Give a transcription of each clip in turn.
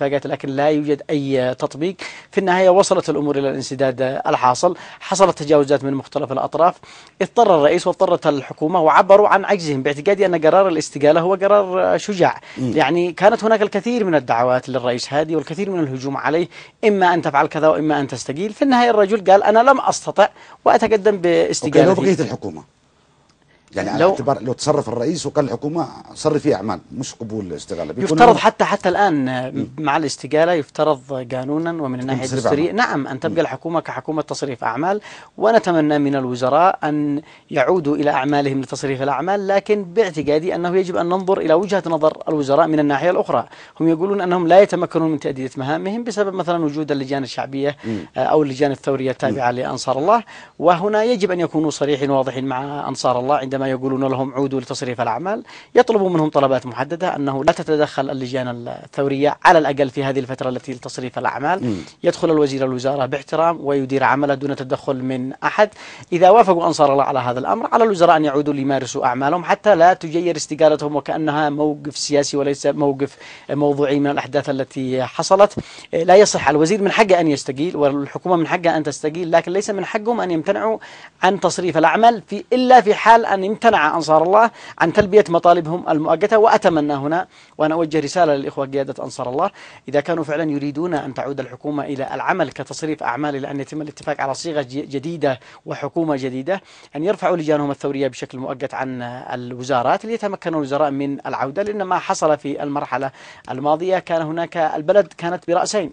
فاجأت لكن لا يوجد أي تطبيق في النهاية وصلت الأمور إلى الانسداد الحاصل حصلت تجاوزات من مختلف الأطراف اضطر الرئيس واضطرت الحكومة وعبروا عن عجزهم باعتقادي أن قرار الاستقالة هو قرار شجاع م. يعني كانت هناك الكثير من الدعوات للرئيس هادي والكثير من الهجوم عليه إما أن تفعل كذا وإما أن تستقيل في النهاية الرجل قال أنا لم أستطع وأتقدم باستقالتي وكان بقية الحكومة يعني لو اعتبار لو تصرف الرئيس وقال الحكومه صرف في اعمال مش قبول استقاله يفترض حتى حتى الان مع الاستقاله يفترض قانونا ومن الناحيه الدستوريه نعم ان تبقى الحكومه كحكومه تصريف اعمال ونتمنى من الوزراء ان يعودوا الى اعمالهم لتصريف الاعمال لكن باعتقادي انه يجب ان ننظر الى وجهه نظر الوزراء من الناحيه الاخرى هم يقولون انهم لا يتمكنون من تاديه مهامهم بسبب مثلا وجود اللجان الشعبيه او اللجان الثوريه التابعه لانصار الله وهنا يجب ان يكونوا صريحين وواضحين مع انصار الله عندما عندما يقولون لهم عودوا لتصريف الأعمال يطلبوا منهم طلبات محددة أنه لا تتدخل اللجان الثورية على الأقل في هذه الفترة التي لتصريف الأعمال يدخل الوزير الوزارة باحترام ويدير عمله دون تدخل من أحد إذا وافقوا أنصار الله على هذا الأمر على الوزراء أن يعودوا ليمارسوا أعمالهم حتى لا تجير استقالتهم وكأنها موقف سياسي وليس موقف موضوعي من الأحداث التي حصلت لا يصح الوزير من حقه أن يستقيل والحكومة من حقها أن تستقيل لكن ليس من حقهم أن يمتنعوا عن تصريف الأعمال في إلا في حال أن امتنع أنصار الله عن تلبية مطالبهم المؤقتة وأتمنى هنا وأنا أوجه رسالة للإخوة قيادة أنصار الله إذا كانوا فعلا يريدون أن تعود الحكومة إلى العمل كتصريف أعمال إلى أن يتم الاتفاق على صيغة جديدة وحكومة جديدة أن يرفعوا لجانهم الثورية بشكل مؤقت عن الوزارات ليتمكنوا الوزراء من العودة لأن ما حصل في المرحلة الماضية كان هناك البلد كانت برأسين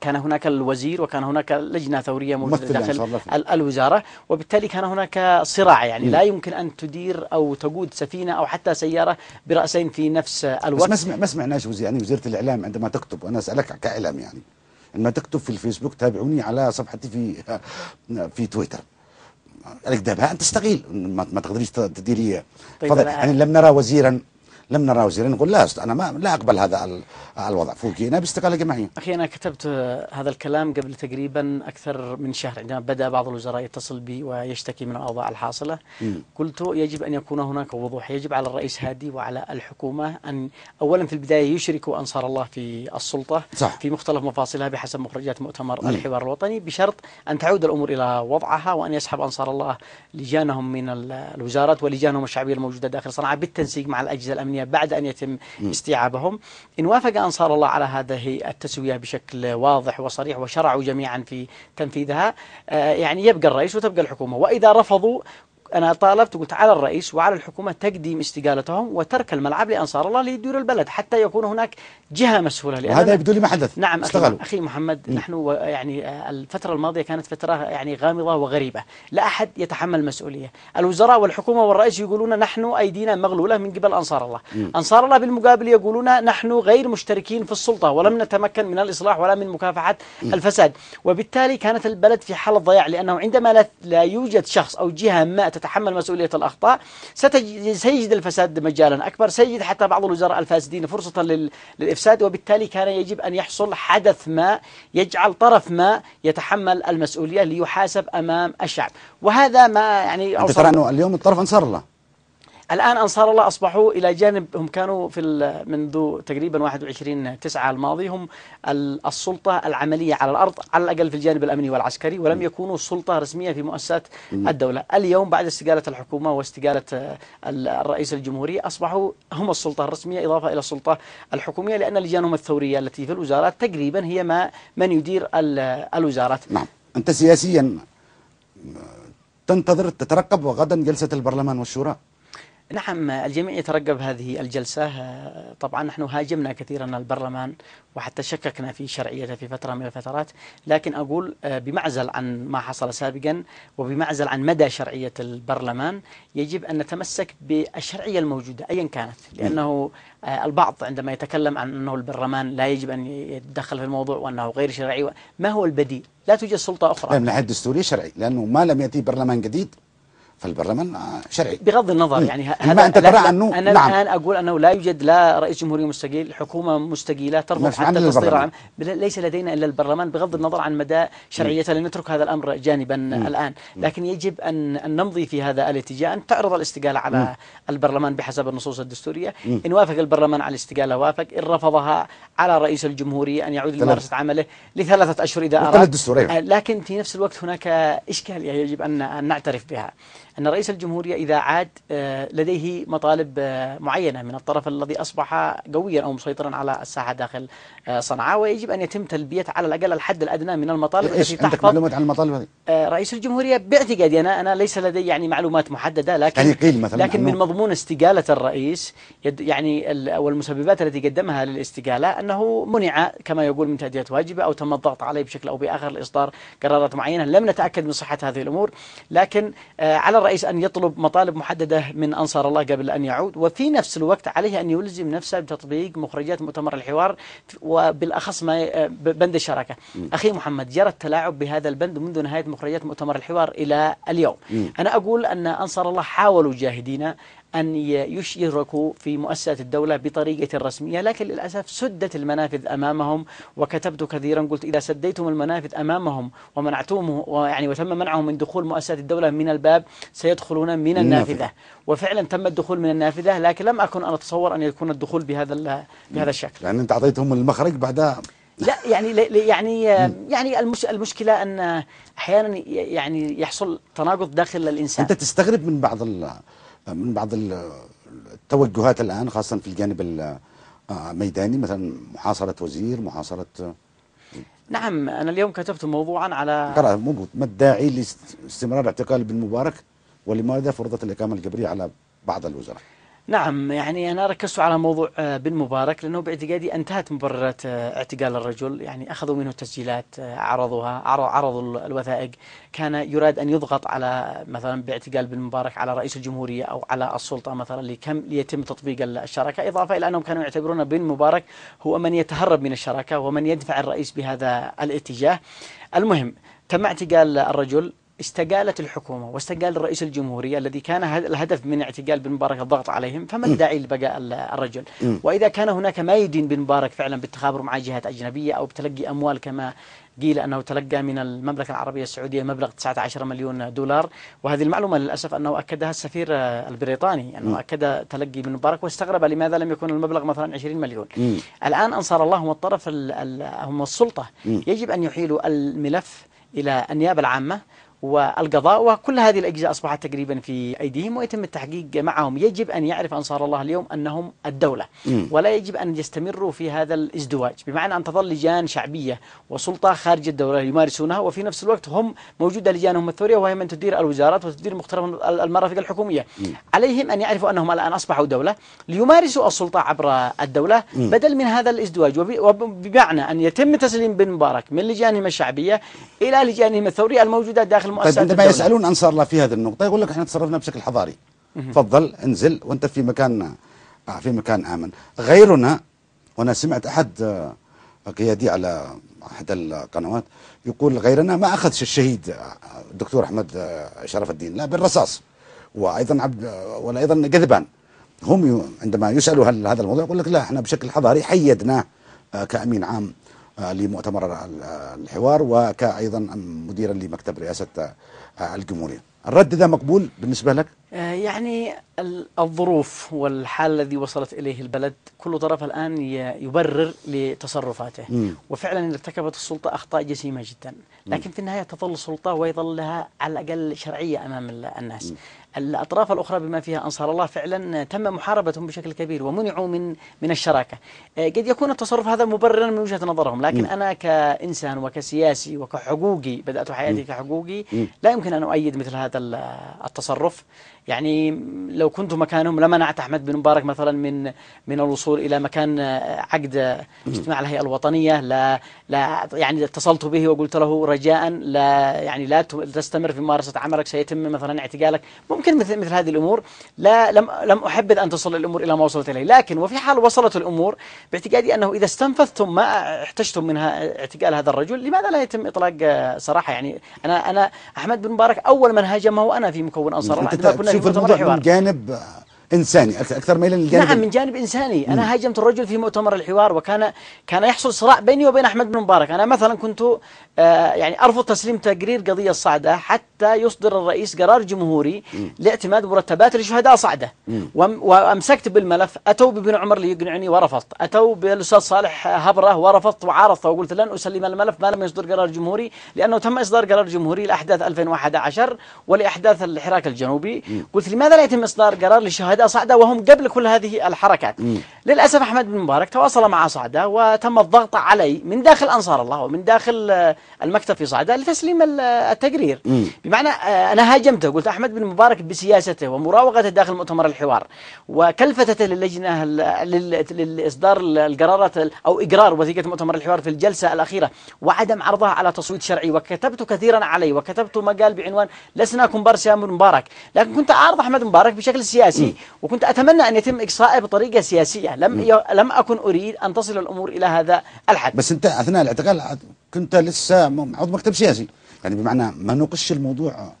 كان هناك الوزير وكان هناك لجنة ثورية موجودة يعني داخل الوزارة وبالتالي كان هناك صراع يعني م. لا يمكن أن تدير أو تقود سفينة أو حتى سيارة برأسين في نفس الوقت بس ما, سمعناش وزير سمعناش يعني وزيرة الإعلام عندما تكتب وأنا أسألك كإعلام يعني عندما تكتب في الفيسبوك تابعوني على صفحتي في في تويتر قالك دابها أنت تستغيل ما تقدريش تديري طيب فضل يعني لم نرى وزيرا لم نرى وزيرين نقول لا أنا ما لا أقبل هذا الوضع فوجئنا باستقالة جماعية أخي أنا كتبت آه، هذا الكلام قبل تقريبا أكثر من شهر عندما بدأ بعض الوزراء يتصل بي ويشتكي من الأوضاع الحاصلة م. قلت يجب أن يكون هناك وضوح يجب على الرئيس هادي وعلى الحكومة أن أولا في البداية يشركوا أنصار الله في السلطة صح. في مختلف مفاصلها بحسب مخرجات مؤتمر م. الحوار الوطني بشرط أن تعود الأمور إلى وضعها وأن يسحب أنصار الله لجانهم من الوزارات ولجانهم الشعبية الموجودة داخل صنعاء بالتنسيق مع الأجهزة الأمنية الثانية بعد أن يتم استيعابهم إن وافق أنصار الله على هذه التسوية بشكل واضح وصريح وشرعوا جميعا في تنفيذها آه، يعني يبقى الرئيس وتبقى الحكومة وإذا رفضوا أنا طالبت قلت على الرئيس وعلى الحكومة تقديم استقالتهم وترك الملعب لأنصار الله ليديروا البلد حتى يكون هناك جهة مسؤولة لأن هذا يبدو لي ما حدث نعم استغلوا. أخي محمد م. نحن يعني آه، الفترة الماضية كانت فترة يعني غامضة وغريبة لا أحد يتحمل المسؤولية الوزراء والحكومة والرئيس يقولون نحن أيدينا مغلولة من قبل أنصار الله م. أنصار الله بالمقابل يقولون نحن غير مشتركين في السلطة ولم نتمكن من الإصلاح ولا من مكافحة م. الفساد وبالتالي كانت البلد في حالة ضياع لأنه عندما لا يوجد شخص أو جهة ما تتحمل يتحمل مسؤولية الأخطاء سيجد الفساد مجالا أكبر سيجد حتى بعض الوزراء الفاسدين فرصة للإفساد وبالتالي كان يجب أن يحصل حدث ما يجعل طرف ما يتحمل المسؤولية ليحاسب أمام الشعب وهذا ما يعني أنت ترى أنه اليوم الطرف أنصار الله الآن أنصار الله أصبحوا إلى جانب هم كانوا في منذ تقريبا 21 9 الماضي هم السلطة العملية على الأرض على الأقل في الجانب الأمني والعسكري ولم يكونوا سلطة رسمية في مؤسسات الدولة اليوم بعد استقالة الحكومة واستقالة آه، الرئيس الجمهوري أصبحوا هم السلطة الرسمية إضافة إلى السلطة الحكومية لأن لجانهم الثورية التي في الوزارات تقريبا هي ما من يدير الوزارات نعم أنت سياسيا آه، تنتظر تترقب وغدا جلسة البرلمان والشورى نعم الجميع يترقب هذه الجلسة طبعا نحن هاجمنا كثيرا البرلمان وحتى شككنا في شرعيته في فترة من الفترات لكن أقول آه، بمعزل عن ما حصل سابقا وبمعزل عن مدى شرعية البرلمان يجب أن نتمسك بالشرعية الموجودة أيا كانت نعم. لأنه آه، البعض عندما يتكلم عن أنه البرلمان لا يجب أن يتدخل في الموضوع وأنه غير شرعي ما هو البديل لا توجد سلطة أخرى من نعم، ناحية دستورية شرعي لأنه ما لم يأتي برلمان جديد فالبرلمان شرعي بغض النظر يعني هذا ما انت ترى انه انا نعم. الان اقول انه لا يوجد لا رئيس جمهوريه مستقيل حكومه مستقيله ترفض حتى تصدير عام ليس لدينا الا البرلمان بغض النظر عن مدى شرعيته لنترك هذا الامر جانبا مم. الان لكن يجب ان ان نمضي في هذا الاتجاه ان تعرض الاستقاله على مم. البرلمان بحسب النصوص الدستوريه مم. ان وافق البرلمان على الاستقاله وافق ان رفضها على رئيس الجمهوريه ان يعود لممارسه عمله لثلاثه اشهر اذا اراد آه، لكن في نفس الوقت هناك اشكاليه يجب ان نعترف بها أن رئيس الجمهورية إذا عاد آه، لديه مطالب آه، معينة من الطرف الذي أصبح قويا أو مسيطرا على الساحة داخل آه، صنعاء ويجب أن يتم تلبية على الأقل الحد الأدنى من المطالب التي تحفظ معلومات عن المطالب هذه؟ رئيس الجمهورية باعتقادي أنا أنا ليس لدي يعني معلومات محددة لكن يعني قيل مثلا لكن من مضمون استقالة الرئيس يعني والمسببات التي قدمها للاستقالة أنه منع كما يقول من تأدية واجبه أو تم الضغط عليه بشكل أو بآخر لإصدار قرارات معينة لم نتأكد من صحة هذه الأمور لكن على الرئيس أن يطلب مطالب محددة من أنصار الله قبل أن يعود وفي نفس الوقت عليه أن يلزم نفسه بتطبيق مخرجات مؤتمر الحوار وبالأخص ما بند الشراكة م. أخي محمد جرى التلاعب بهذا البند منذ نهاية مخرجات مؤتمر الحوار إلى اليوم م. أنا أقول أن أنصار الله حاولوا جاهدين أن يشركوا في مؤسسة الدولة بطريقة رسمية لكن للأسف سدت المنافذ أمامهم وكتبت كثيرا قلت إذا سديتم المنافذ أمامهم ومنعتوهم يعني وتم منعهم من دخول مؤسسة الدولة من الباب سيدخلون من النافذة وفعلا تم الدخول من النافذة لكن لم أكن أنا أتصور أن يكون الدخول بهذا بهذا الشكل يعني أنت أعطيتهم المخرج بعدها لا يعني يعني يعني المشكله ان احيانا يعني يحصل تناقض داخل الانسان انت تستغرب من بعض من بعض التوجهات الآن خاصة في الجانب الميداني مثلا محاصرة وزير محاصرة نعم أنا اليوم كتبت موضوعا على ما الداعي لاستمرار اعتقال بن مبارك ولماذا فرضت الإقامة الجبرية على بعض الوزراء نعم يعني أنا ركزت على موضوع آه، بن مبارك لأنه باعتقادي انتهت مبررات آه، اعتقال الرجل يعني أخذوا منه تسجيلات آه، عرضوها عرضوا الوثائق كان يراد أن يضغط على مثلا باعتقال بن مبارك على رئيس الجمهورية أو على السلطة مثلا لكم ليتم تطبيق الشراكة إضافة إلى أنهم كانوا يعتبرون بن مبارك هو من يتهرب من الشراكة ومن يدفع الرئيس بهذا الاتجاه المهم تم اعتقال الرجل استقالت الحكومة واستقال رئيس الجمهورية الذي كان الهدف من اعتقال بن مبارك الضغط عليهم فما الداعي لبقاء الرجل وإذا كان هناك ما يدين بن مبارك فعلا بالتخابر مع جهات أجنبية أو بتلقي أموال كما قيل أنه تلقى من المملكة العربية السعودية مبلغ 19 مليون دولار وهذه المعلومة للأسف أنه أكدها السفير البريطاني أنه أكد تلقي بن مبارك واستغرب لماذا لم يكن المبلغ مثلا 20 مليون الآن أنصار الله هم الطرف هم السلطة يجب أن يحيلوا الملف إلى النيابة العامة والقضاء وكل هذه الأجهزة أصبحت تقريبا في أيديهم ويتم التحقيق معهم يجب أن يعرف أنصار الله اليوم أنهم الدولة ولا يجب أن يستمروا في هذا الازدواج بمعنى أن تظل لجان شعبية وسلطة خارج الدولة يمارسونها وفي نفس الوقت هم موجودة لجانهم الثورية وهي من تدير الوزارات وتدير مختلف المرافق الحكومية عليهم أن يعرفوا أنهم الآن أصبحوا دولة ليمارسوا السلطة عبر الدولة بدل من هذا الازدواج وبمعنى أن يتم تسليم بن مبارك من لجانهم الشعبية إلى لجانهم الثورية الموجودة داخل المؤسسات طيب عندما يسالون انصار الله في هذه النقطه يقول لك احنا تصرفنا بشكل حضاري تفضل انزل وانت في مكان آه، في مكان امن غيرنا وانا سمعت احد آه، قيادي على احد القنوات يقول غيرنا ما اخذش الشهيد آه، الدكتور احمد شرف الدين لا بالرصاص وايضا عبد ولا ايضا جذبان هم عندما يسالوا هذا الموضوع يقول لك لا احنا بشكل حضاري حيدناه كامين عام آه، لمؤتمر الحوار وكأيضا مديرا لمكتب رئاسة آه، الجمهورية الرد ده مقبول بالنسبة لك؟ آه، يعني الظروف والحال الذي وصلت إليه البلد كل طرف الآن يبرر لتصرفاته مم. وفعلا ارتكبت السلطة أخطاء جسيمة جدا لكن مم. في النهاية تظل السلطة ويظل لها على الأقل شرعية أمام الناس الأطراف الأخرى بما فيها أنصار الله فعلا تم محاربتهم بشكل كبير ومنعوا من من الشراكة آه، قد يكون التصرف هذا مبررا من وجهة نظرهم لكن م. أنا كإنسان وكسياسي وكحقوقي بدأت حياتي م. كحقوقي م. لا يمكن أن أؤيد مثل هذا التصرف يعني لو كنت مكانهم لمنعت أحمد بن مبارك مثلا من من الوصول إلى مكان آه، عقد اجتماع الهيئة الوطنية لا لا يعني اتصلت به وقلت له رجاء لا يعني لا تستمر في ممارسة عملك سيتم مثلا اعتقالك ممكن مثل مثل هذه الأمور لا لم لم أحبذ أن تصل الأمور إلى ما وصلت إليه لكن وفي حال وصلت الأمور باعتقادي أنه إذا استنفذتم ما احتجتم منها اعتقال هذا الرجل لماذا لا يتم إطلاق آه، صراحة يعني أنا أنا أحمد بن مبارك أول من هاجمه أنا في مكون أنصار الله كنا شوف الموضوع من جانب انساني اكثر ميلا للجانب نعم من جانب انساني انا هاجمت الرجل في مؤتمر الحوار وكان كان يحصل صراع بيني وبين احمد بن مبارك انا مثلا كنت آه يعني ارفض تسليم تقرير قضيه صعده حتى يصدر الرئيس قرار جمهوري مم. لاعتماد مرتبات لشهداء صعده وامسكت بالملف اتوا بابن عمر ليقنعني ورفضت اتوا بالاستاذ صالح هبره ورفضت وعارضت وقلت لن اسلم الملف ما لم يصدر قرار جمهوري لانه تم اصدار قرار جمهوري لاحداث 2011 ولاحداث الحراك الجنوبي مم. قلت لماذا لا يتم اصدار قرار لشهداء مهدى صعدة وهم قبل كل هذه الحركات مم. للأسف أحمد بن مبارك تواصل مع صعدة وتم الضغط علي من داخل أنصار الله ومن داخل آه، المكتب في صعدة لتسليم آه، التقرير مم. بمعنى آه، أنا هاجمته قلت أحمد بن مبارك بسياسته ومراوغته داخل مؤتمر الحوار وكلفته للجنة لإصدار القرارات أو إقرار وثيقة مؤتمر الحوار في الجلسة الأخيرة وعدم عرضها على تصويت شرعي وكتبت كثيرا عليه وكتبت مقال بعنوان لسنا كومبارس يا مبارك لكن كنت أعرض أحمد مبارك بشكل سياسي وكنت أتمنى أن يتم إقصائه بطريقة سياسية لم ي... لم أكن أريد أن تصل الأمور إلى هذا الحد بس أنت أثناء الاعتقال كنت لسه عضو مكتب سياسي يعني بمعنى ما نقش الموضوع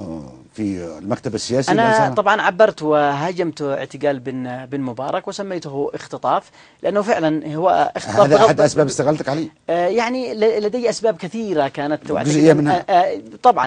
آه، في المكتب السياسي أنا طبعا عبرت وهاجمت اعتقال بن بن مبارك وسميته اختطاف لأنه فعلا هو اختطاف هذا أحد أسباب استغلتك عليه آه يعني لدي أسباب كثيرة كانت جزئية منها آه،, آه طبعا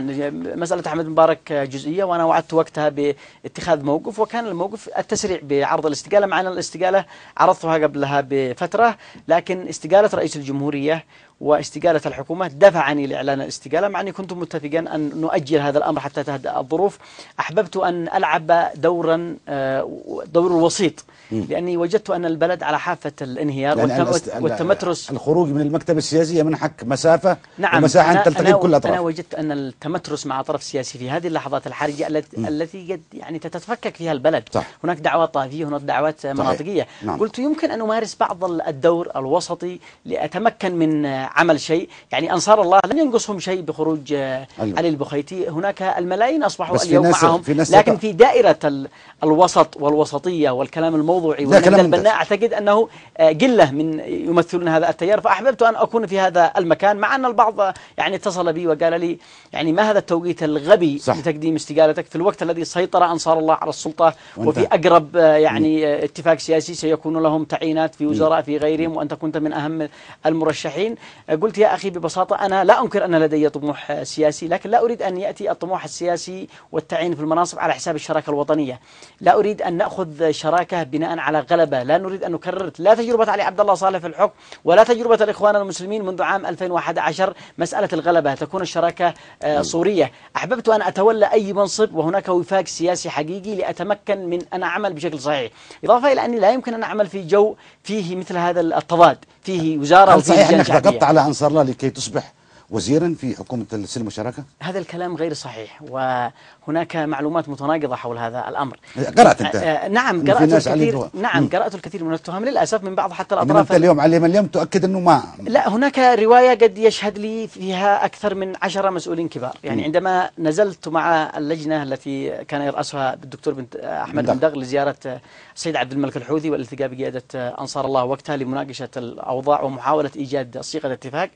مسألة أحمد مبارك جزئية وأنا وعدت وقتها باتخاذ موقف وكان الموقف التسريع بعرض الاستقالة مع أن الاستقالة عرضتها قبلها بفترة لكن استقالة رئيس الجمهورية واستقالة الحكومات دفعني لإعلان الاستقالة مع أني كنت متفقا أن نؤجل هذا الأمر حتى تهدأ الظروف أحببت أن ألعب دورا آه، دور الوسيط لأني وجدت أن البلد على حافة الانهيار يعني والتمترس الخروج من المكتب السياسي منحك مسافة نعم ومساحة أن تلتقي كل الأطراف أنا وجدت أن التمترس مع طرف سياسي في هذه اللحظات الحرجة التي يعني تتفكك فيها البلد صح. هناك دعوات طائفية هناك دعوات مناطقية نعم. قلت يمكن أن أمارس بعض الدور الوسطي لأتمكن من عمل شيء يعني أنصار الله لن ينقصهم شيء بخروج آه، أيوه. علي البخيتي هناك الملايين أصبحوا اليوم معهم لكن في دائرة الوسط والوسطية والكلام الموضوع موضوعي ولكن البناء أعتقد أنه آه، قلة من يمثلون هذا التيار فأحببت أن أكون في هذا المكان مع أن البعض آه، يعني اتصل بي وقال لي يعني ما هذا التوقيت الغبي صح. لتقديم استقالتك في الوقت الذي سيطر أنصار الله على السلطة وفي أقرب آه، يعني اتفاق سياسي سيكون لهم تعيينات في وزراء في غيرهم وأنت كنت من أهم المرشحين قلت يا أخي ببساطة أنا لا أنكر أن لدي طموح سياسي لكن لا أريد أن يأتي الطموح السياسي والتعيين في المناصب على حساب الشراكة الوطنية لا أريد أن نأخذ شراكة بناء بناء على غلبة لا نريد أن نكرر لا تجربة علي عبد الله صالح في الحكم ولا تجربة الإخوان المسلمين منذ عام 2011 مسألة الغلبة تكون الشراكة آه، نعم. صورية أحببت أن أتولى أي منصب وهناك وفاق سياسي حقيقي لأتمكن من أن أعمل بشكل صحيح إضافة إلى أني لا يمكن أن أعمل في جو فيه مثل هذا التضاد فيه وزارة هل صحيح أنك على أنصار الله لكي تصبح وزيرا في حكومة السلم والشراكة؟ هذا الكلام غير صحيح وهناك معلومات متناقضة حول هذا الأمر قرأت أنت نعم قرأت الكثير نعم قرأت الكثير من التهم للأسف من بعض حتى الأطراف أنت اليوم علي من اليوم تؤكد أنه ما لا هناك رواية قد يشهد لي فيها أكثر من عشرة مسؤولين كبار يعني م. عندما نزلت مع اللجنة التي كان يرأسها الدكتور بنت أحمد بن دغ لزيارة السيد عبد الملك الحوثي والالتقاء بقيادة أنصار الله وقتها لمناقشة الأوضاع ومحاولة إيجاد صيغة اتفاق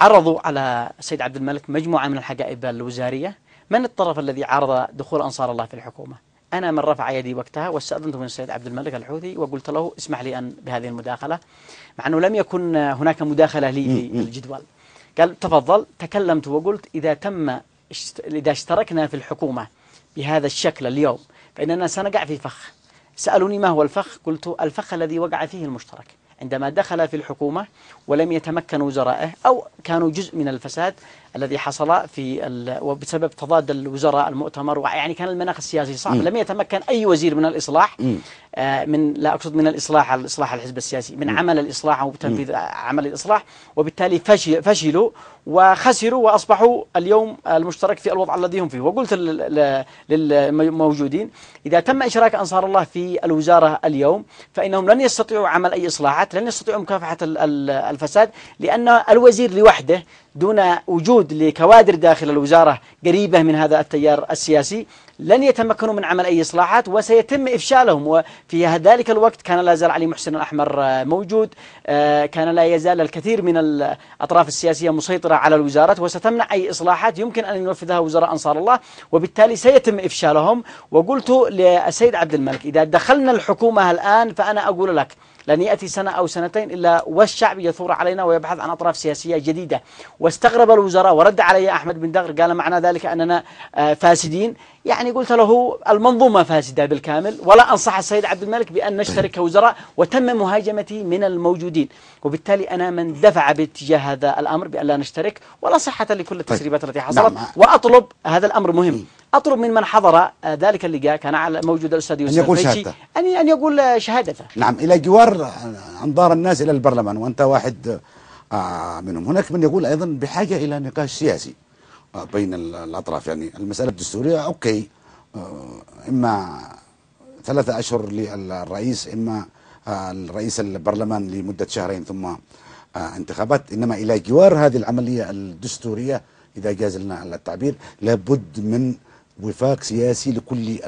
عرضوا على السيد عبد الملك مجموعة من الحقائب الوزارية من الطرف الذي عرض دخول أنصار الله في الحكومة أنا من رفع يدي وقتها واستأذنت من السيد عبد الملك الحوثي وقلت له اسمح لي أن بهذه المداخلة مع أنه لم يكن هناك مداخلة لي في الجدول قال تفضل تكلمت وقلت إذا تم إذا اشتركنا في الحكومة بهذا الشكل اليوم فإننا سنقع في فخ سألوني ما هو الفخ قلت الفخ الذي وقع فيه المشترك عندما دخل في الحكومة ولم يتمكن وزرائه أو كانوا جزء من الفساد الذي حصل في وبسبب تضاد الوزراء المؤتمر يعني كان المناخ السياسي صعب م. لم يتمكن أي وزير من الإصلاح م. آه من لا أقصد من الإصلاح الإصلاح الحزب السياسي من م. عمل الإصلاح وتنفيذ عمل الإصلاح وبالتالي فشل فشلوا وخسروا وأصبحوا اليوم المشترك في الوضع الذي هم فيه وقلت للموجودين إذا تم إشراك أنصار الله في الوزارة اليوم فإنهم لن يستطيعوا عمل أي إصلاحات لن يستطيعوا مكافحة الفساد لأن الوزير لوحده دون وجود لكوادر داخل الوزارة قريبة من هذا التيار السياسي لن يتمكنوا من عمل أي إصلاحات وسيتم إفشالهم وفي ذلك الوقت كان لا زال علي محسن الأحمر موجود آه، كان لا يزال الكثير من الأطراف السياسية مسيطرة على الوزارات وستمنع أي إصلاحات يمكن أن ينفذها وزراء أنصار الله وبالتالي سيتم إفشالهم وقلت للسيد عبد الملك إذا دخلنا الحكومة الآن فأنا أقول لك لن يأتي سنة أو سنتين إلا والشعب يثور علينا ويبحث عن أطراف سياسية جديدة واستغرب الوزراء ورد علي أحمد بن دغر قال معنى ذلك أننا آه، فاسدين يعني قلت له المنظومة فاسدة بالكامل ولا أنصح السيد عبد الملك بأن نشترك طيب. كوزراء وتم مهاجمتي من الموجودين وبالتالي أنا من دفع باتجاه هذا الأمر بأن لا نشترك ولا صحة لكل طيب. التسريبات التي نعم. حصلت وأطلب هذا الأمر مهم إيه. أطلب من من حضر آه، ذلك اللقاء كان على موجود الأستاذ يوسف أن يقول شهادته أن أن يقول شهادته نعم إلى جوار آه، أنظار الناس إلى البرلمان وأنت واحد آه، منهم هناك من يقول أيضا بحاجة إلى نقاش سياسي بين الأطراف يعني المسألة الدستورية أوكي إما ثلاثة أشهر للرئيس إما الرئيس البرلمان لمدة شهرين ثم انتخابات إنما إلى جوار هذه العملية الدستورية إذا جاز لنا التعبير لابد من وفاق سياسي لكل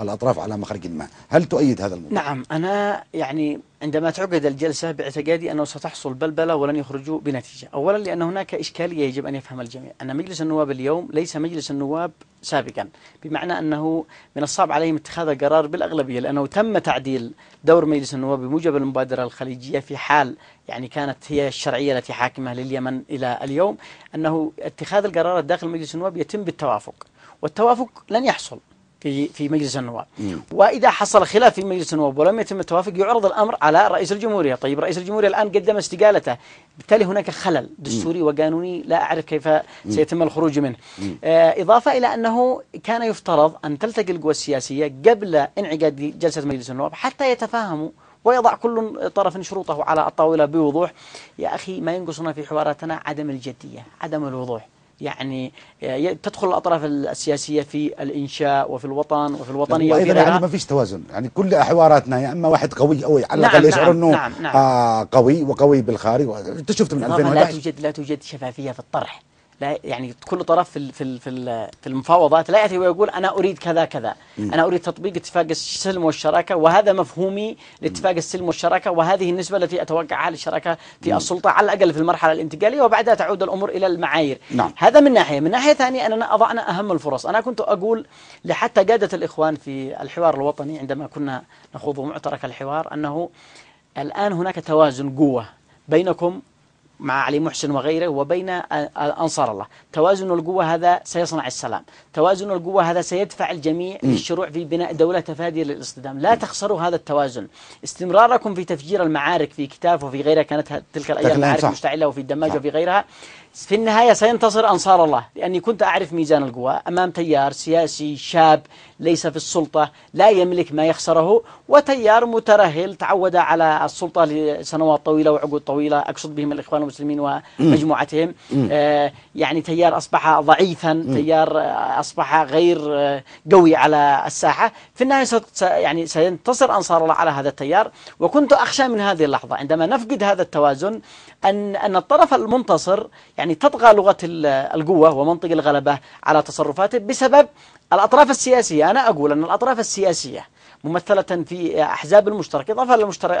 الأطراف على مخرج ما هل تؤيد هذا الموضوع؟ نعم أنا يعني عندما تعقد الجلسة باعتقادي أنه ستحصل بلبلة ولن يخرجوا بنتيجة أولا لأن هناك إشكالية يجب أن يفهم الجميع أن مجلس النواب اليوم ليس مجلس النواب سابقا بمعنى أنه من الصعب عليهم اتخاذ قرار بالأغلبية لأنه تم تعديل دور مجلس النواب بموجب المبادرة الخليجية في حال يعني كانت هي الشرعية التي حاكمة لليمن إلى اليوم أنه اتخاذ القرارات داخل مجلس النواب يتم بالتوافق والتوافق لن يحصل في في مجلس النواب نعم. واذا حصل خلاف في مجلس النواب ولم يتم التوافق يعرض الامر على رئيس الجمهوريه، طيب رئيس الجمهوريه الان قدم استقالته، بالتالي هناك خلل نعم. دستوري وقانوني لا اعرف كيف نعم. سيتم الخروج منه. آه اضافه الى انه كان يفترض ان تلتقي القوى السياسيه قبل انعقاد جلسه مجلس النواب حتى يتفاهموا ويضع كل طرف شروطه على الطاوله بوضوح. يا اخي ما ينقصنا في حواراتنا عدم الجديه، عدم الوضوح. يعني آه، تدخل الأطراف السياسية في الإنشاء وفي الوطن وفي الوطنية وفي يعني, يعني ما فيش توازن يعني كل حواراتنا يا إما واحد قوي قوي على نعم، الأقل نعم يشعر أنه نعم نعم آه قوي وقوي بالخارج أنت شفت من 2011 لا توجد لا توجد شفافية في الطرح لا يعني كل طرف في في في المفاوضات لا ياتي ويقول انا اريد كذا كذا، م. انا اريد تطبيق اتفاق السلم والشراكه وهذا مفهومي لاتفاق السلم والشراكه وهذه النسبه التي اتوقعها للشراكه في م. السلطه على الاقل في المرحله الانتقاليه وبعدها تعود الامور الى المعايير. نعم. هذا من ناحيه، من ناحيه ثانيه اننا اضعنا اهم الفرص، انا كنت اقول لحتى قاده الاخوان في الحوار الوطني عندما كنا نخوض معترك الحوار انه الان هناك توازن قوه بينكم مع علي محسن وغيره وبين أنصار الله توازن القوة هذا سيصنع السلام توازن القوة هذا سيدفع الجميع للشروع في بناء دولة تفادي للاصطدام لا تخسروا هذا التوازن استمراركم في تفجير المعارك في كتاف وفي غيرها كانت تلك الأيام معارك صح. مشتعلة وفي الدماج صح. وفي غيرها في النهاية سينتصر أنصار الله لأني كنت أعرف ميزان القوى أمام تيار سياسي شاب ليس في السلطة لا يملك ما يخسره وتيار مترهل تعود على السلطة لسنوات طويلة وعقود طويلة أقصد بهم الإخوان المسلمين ومجموعتهم آه، يعني تيار أصبح ضعيفا تيار أصبح غير آه، قوي على الساحة في النهاية يعني سينتصر أنصار الله على هذا التيار وكنت أخشى من هذه اللحظة عندما نفقد هذا التوازن أن أن الطرف المنتصر يعني تطغى لغة القوة ومنطق الغلبة على تصرفاته بسبب الأطراف السياسية أنا أقول أن الأطراف السياسية ممثلة في أحزاب المشترك إضافة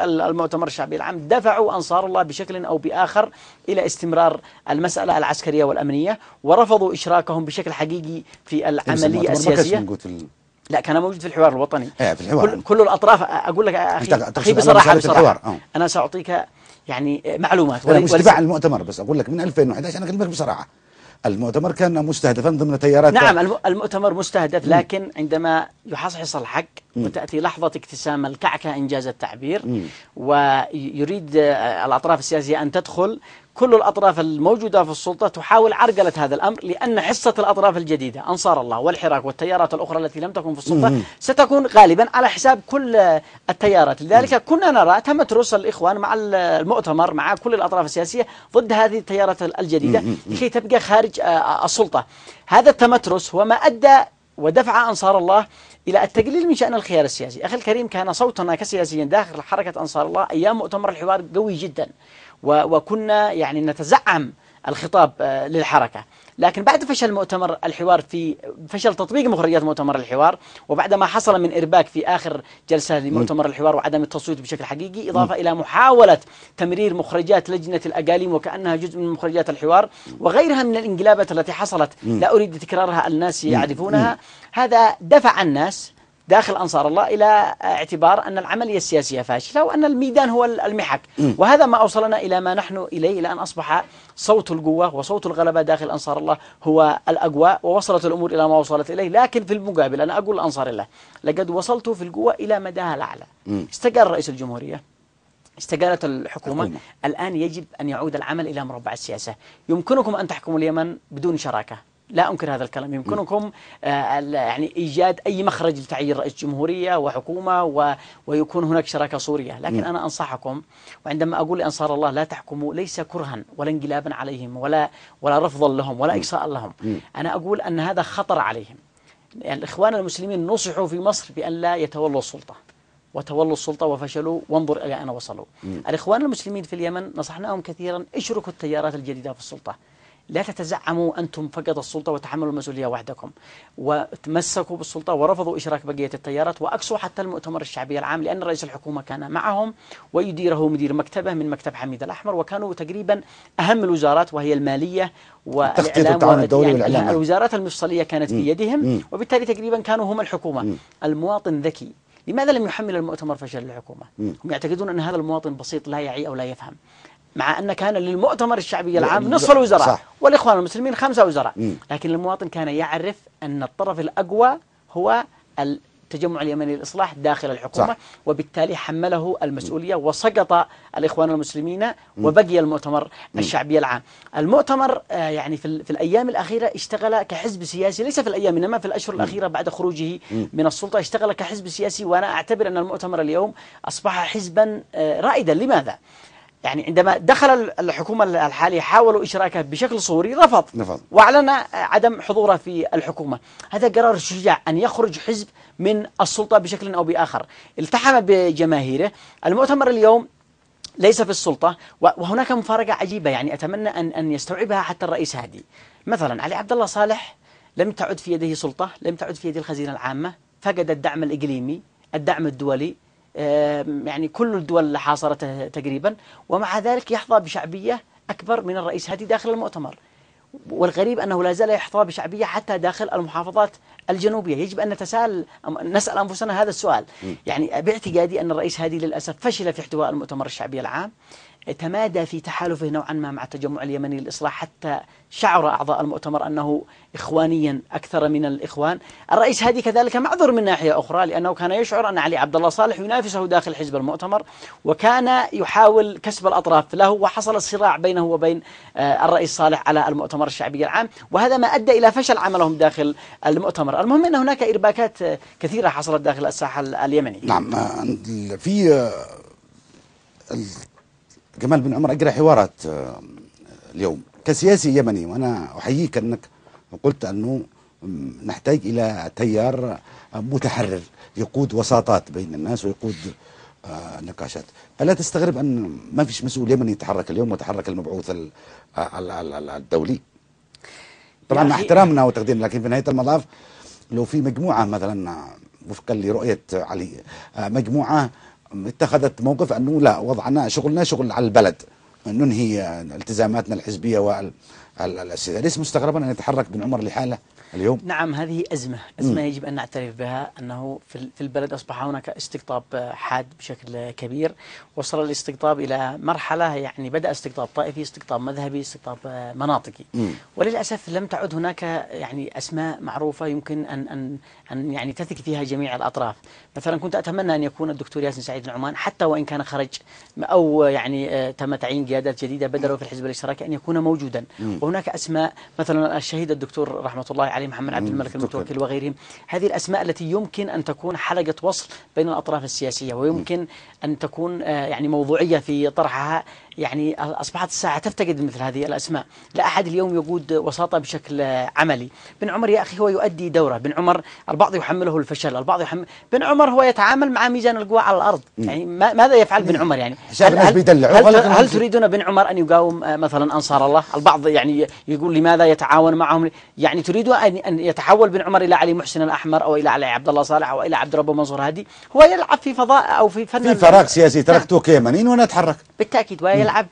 للمؤتمر الشعبي العام دفعوا أنصار الله بشكل أو بآخر إلى استمرار المسألة العسكرية والأمنية ورفضوا إشراكهم بشكل حقيقي في إيه، العملية السياسية لا كان موجود في الحوار الوطني ايه في الحوار كل, كل الاطراف اقول لك اخي, أخي بصراحه بصراحه آه. انا ساعطيك يعني معلومات ولا مش تبع المؤتمر بس اقول لك من 2011 انا اكلمك بصراحه المؤتمر كان مستهدفا ضمن تيارات نعم المؤتمر مستهدف لكن عندما يحصحص الحق وتأتي لحظة اكتسام الكعكة إنجاز التعبير ويريد الأطراف السياسية أن تدخل كل الأطراف الموجودة في السلطة تحاول عرقلة هذا الأمر لأن حصة الأطراف الجديدة أنصار الله والحراك والتيارات الأخرى التي لم تكن في السلطة ستكون غالبا على حساب كل التيارات لذلك كنا نرى تمترس الإخوان مع المؤتمر مع كل الأطراف السياسية ضد هذه التيارات الجديدة لكي تبقى خارج آه، آه، السلطة هذا التمترس هو ما أدى ودفع أنصار الله إلى التقليل من شأن الخيار السياسي أخي الكريم كان صوتنا كسياسيين داخل حركة أنصار الله أيام مؤتمر الحوار قوي جدا وكنا يعني نتزعم الخطاب آه، للحركة لكن بعد فشل مؤتمر الحوار في فشل تطبيق مخرجات مؤتمر الحوار وبعد ما حصل من إرباك في آخر جلسة لمؤتمر الحوار وعدم التصويت بشكل حقيقي إضافة إلى محاولة تمرير مخرجات لجنة الأقاليم وكأنها جزء من مخرجات الحوار وغيرها من الانقلابات التي حصلت لا أريد تكرارها الناس يعرفونها هذا دفع الناس داخل أنصار الله إلى اعتبار أن العملية السياسية فاشلة وأن الميدان هو المحك وهذا ما أوصلنا إلى ما نحن إليه إلى أن أصبح صوت القوة وصوت الغلبة داخل أنصار الله هو الأقوى ووصلت الأمور إلى ما وصلت إليه لكن في المقابل أنا أقول أنصار الله لقد وصلت في القوة إلى مداها الأعلى استقال رئيس الجمهورية استقالت الحكومة الآن يجب أن يعود العمل إلى مربع السياسة يمكنكم أن تحكموا اليمن بدون شراكة لا أنكر هذا الكلام يمكنكم آه، يعني إيجاد أي مخرج لتعيين رئيس جمهورية وحكومة و ويكون هناك شراكة سورية لكن أنا أنصحكم وعندما أقول لأنصار الله لا تحكموا ليس كرها ولا انقلابا عليهم ولا ولا رفضا لهم ولا إقصاء لهم أنا أقول أن هذا خطر عليهم يعني الإخوان المسلمين نصحوا في مصر بأن لا يتولوا السلطة وتولوا السلطة وفشلوا وانظر إلى أين وصلوا م. الإخوان المسلمين في اليمن نصحناهم كثيرا اشركوا التيارات الجديدة في السلطة لا تتزعموا أنتم فقط السلطة وتحملوا المسؤولية وحدكم وتمسكوا بالسلطة ورفضوا إشراك بقية التيارات وأكسوا حتى المؤتمر الشعبي العام لأن رئيس الحكومة كان معهم ويديره مدير مكتبه من مكتب حميد الأحمر وكانوا تقريبا أهم الوزارات وهي المالية والإعلام الدولي يعني الوزارات المفصلية كانت في يدهم وبالتالي تقريبا كانوا هم الحكومة المواطن ذكي لماذا لم يحمل المؤتمر فشل الحكومة؟ هم يعتقدون أن هذا المواطن بسيط لا يعي أو لا يفهم مع أن كان للمؤتمر الشعبي العام نصف الوزراء صح. والإخوان المسلمين خمسة وزراء م. لكن المواطن كان يعرف أن الطرف الأقوى هو التجمع اليمني للإصلاح داخل الحكومة صح. وبالتالي حمله المسؤولية وسقط الإخوان المسلمين وبقي المؤتمر الشعبي العام المؤتمر آه، يعني في الأيام الأخيرة اشتغل كحزب سياسي ليس في الأيام إنما في الأشهر الأخيرة بعد خروجه من السلطة اشتغل كحزب سياسي وأنا أعتبر أن المؤتمر اليوم أصبح حزبا آه، رائدا لماذا؟ يعني عندما دخل الحكومة الحالية حاولوا إشراكه بشكل صوري رفض نفض. وأعلن عدم حضوره في الحكومة هذا قرار شجاع أن يخرج حزب من السلطة بشكل أو بآخر التحم بجماهيره المؤتمر اليوم ليس في السلطة وهناك مفارقة عجيبة يعني أتمنى أن أن يستوعبها حتى الرئيس هادي مثلا علي عبد الله صالح لم تعد في يده سلطة لم تعد في يده الخزينة العامة فقد الدعم الإقليمي الدعم الدولي يعني كل الدول اللي حاصرته تقريبا ومع ذلك يحظى بشعبية أكبر من الرئيس هادي داخل المؤتمر والغريب أنه لا زال يحظى بشعبية حتى داخل المحافظات الجنوبية يجب أن نتساءل نسأل أنفسنا هذا السؤال يعني باعتقادي أن الرئيس هادي للأسف فشل في احتواء المؤتمر الشعبي العام تمادى في تحالفه نوعا ما مع التجمع اليمني للإصلاح حتى شعر أعضاء المؤتمر أنه إخوانيا أكثر من الإخوان الرئيس هادي كذلك معذر من ناحية أخرى لأنه كان يشعر أن علي عبد الله صالح ينافسه داخل حزب المؤتمر وكان يحاول كسب الأطراف له وحصل الصراع بينه وبين آه، الرئيس صالح على المؤتمر الشعبي العام وهذا ما أدى إلى فشل عملهم داخل المؤتمر المهم أن هناك إرباكات آه، كثيرة حصلت داخل الساحة اليمني نعم آه، في جمال بن عمر اجرى حوارات آه، اليوم كسياسي يمني وانا احييك انك قلت انه نحتاج الى تيار متحرر يقود وساطات بين الناس ويقود آه، نقاشات الا تستغرب ان ما فيش مسؤول يمني يتحرك اليوم وتحرك المبعوث آه، الدولي طبعا يعني مع احترامنا وتقديرنا لكن في نهايه المطاف لو في مجموعه مثلا وفقا لرؤيه علي مجموعه اتخذت موقف أنه لا وضعنا شغلنا شغل على البلد ننهي التزاماتنا الحزبية والسياسية ليس مستغربا أن يتحرك بن عمر لحالة اليوم نعم هذه أزمة أزمة م. يجب أن نعترف بها أنه في البلد أصبح هناك استقطاب آه، حاد بشكل كبير وصل الاستقطاب إلى مرحلة يعني بدأ استقطاب طائفي استقطاب مذهبي استقطاب آه، مناطقي م. وللأسف لم تعد هناك يعني أسماء معروفة يمكن أن أن أن يعني تثق فيها جميع الأطراف مثلا كنت أتمنى أن يكون الدكتور ياسين سعيد العمان حتى وإن كان خرج أو يعني آه، تم تعيين قيادات جديدة بدلوا في الحزب الاشتراكي أن يكون موجودا م. وهناك أسماء مثلا الشهيد الدكتور رحمة الله علي محمد عبد الملك المتوكل وغيرهم هذه الأسماء التي يمكن أن تكون حلقة وصل بين الأطراف السياسية ويمكن أن تكون آه، يعني موضوعية في طرحها يعني أصبحت الساعة تفتقد مثل هذه الأسماء لا أحد اليوم يقود وساطة بشكل عملي بن عمر يا أخي هو يؤدي دوره بن عمر البعض يحمله الفشل البعض يحمل بن عمر هو يتعامل مع ميزان القوى على الأرض يعني ماذا يفعل بن عمر يعني هل, هل, هل, هل تريدون بن عمر أن يقاوم مثلا أنصار الله البعض يعني يقول لماذا يتعاون معهم يعني تريد أن أن يتحول بن عمر إلى علي محسن الأحمر أو إلى علي عبد الله صالح أو إلى عبد ربه منصور هادي هو يلعب في فضاء أو في فن في فراغ سياسي نعم. تركته كيمانين وأنا بالتأكيد ويلعب العب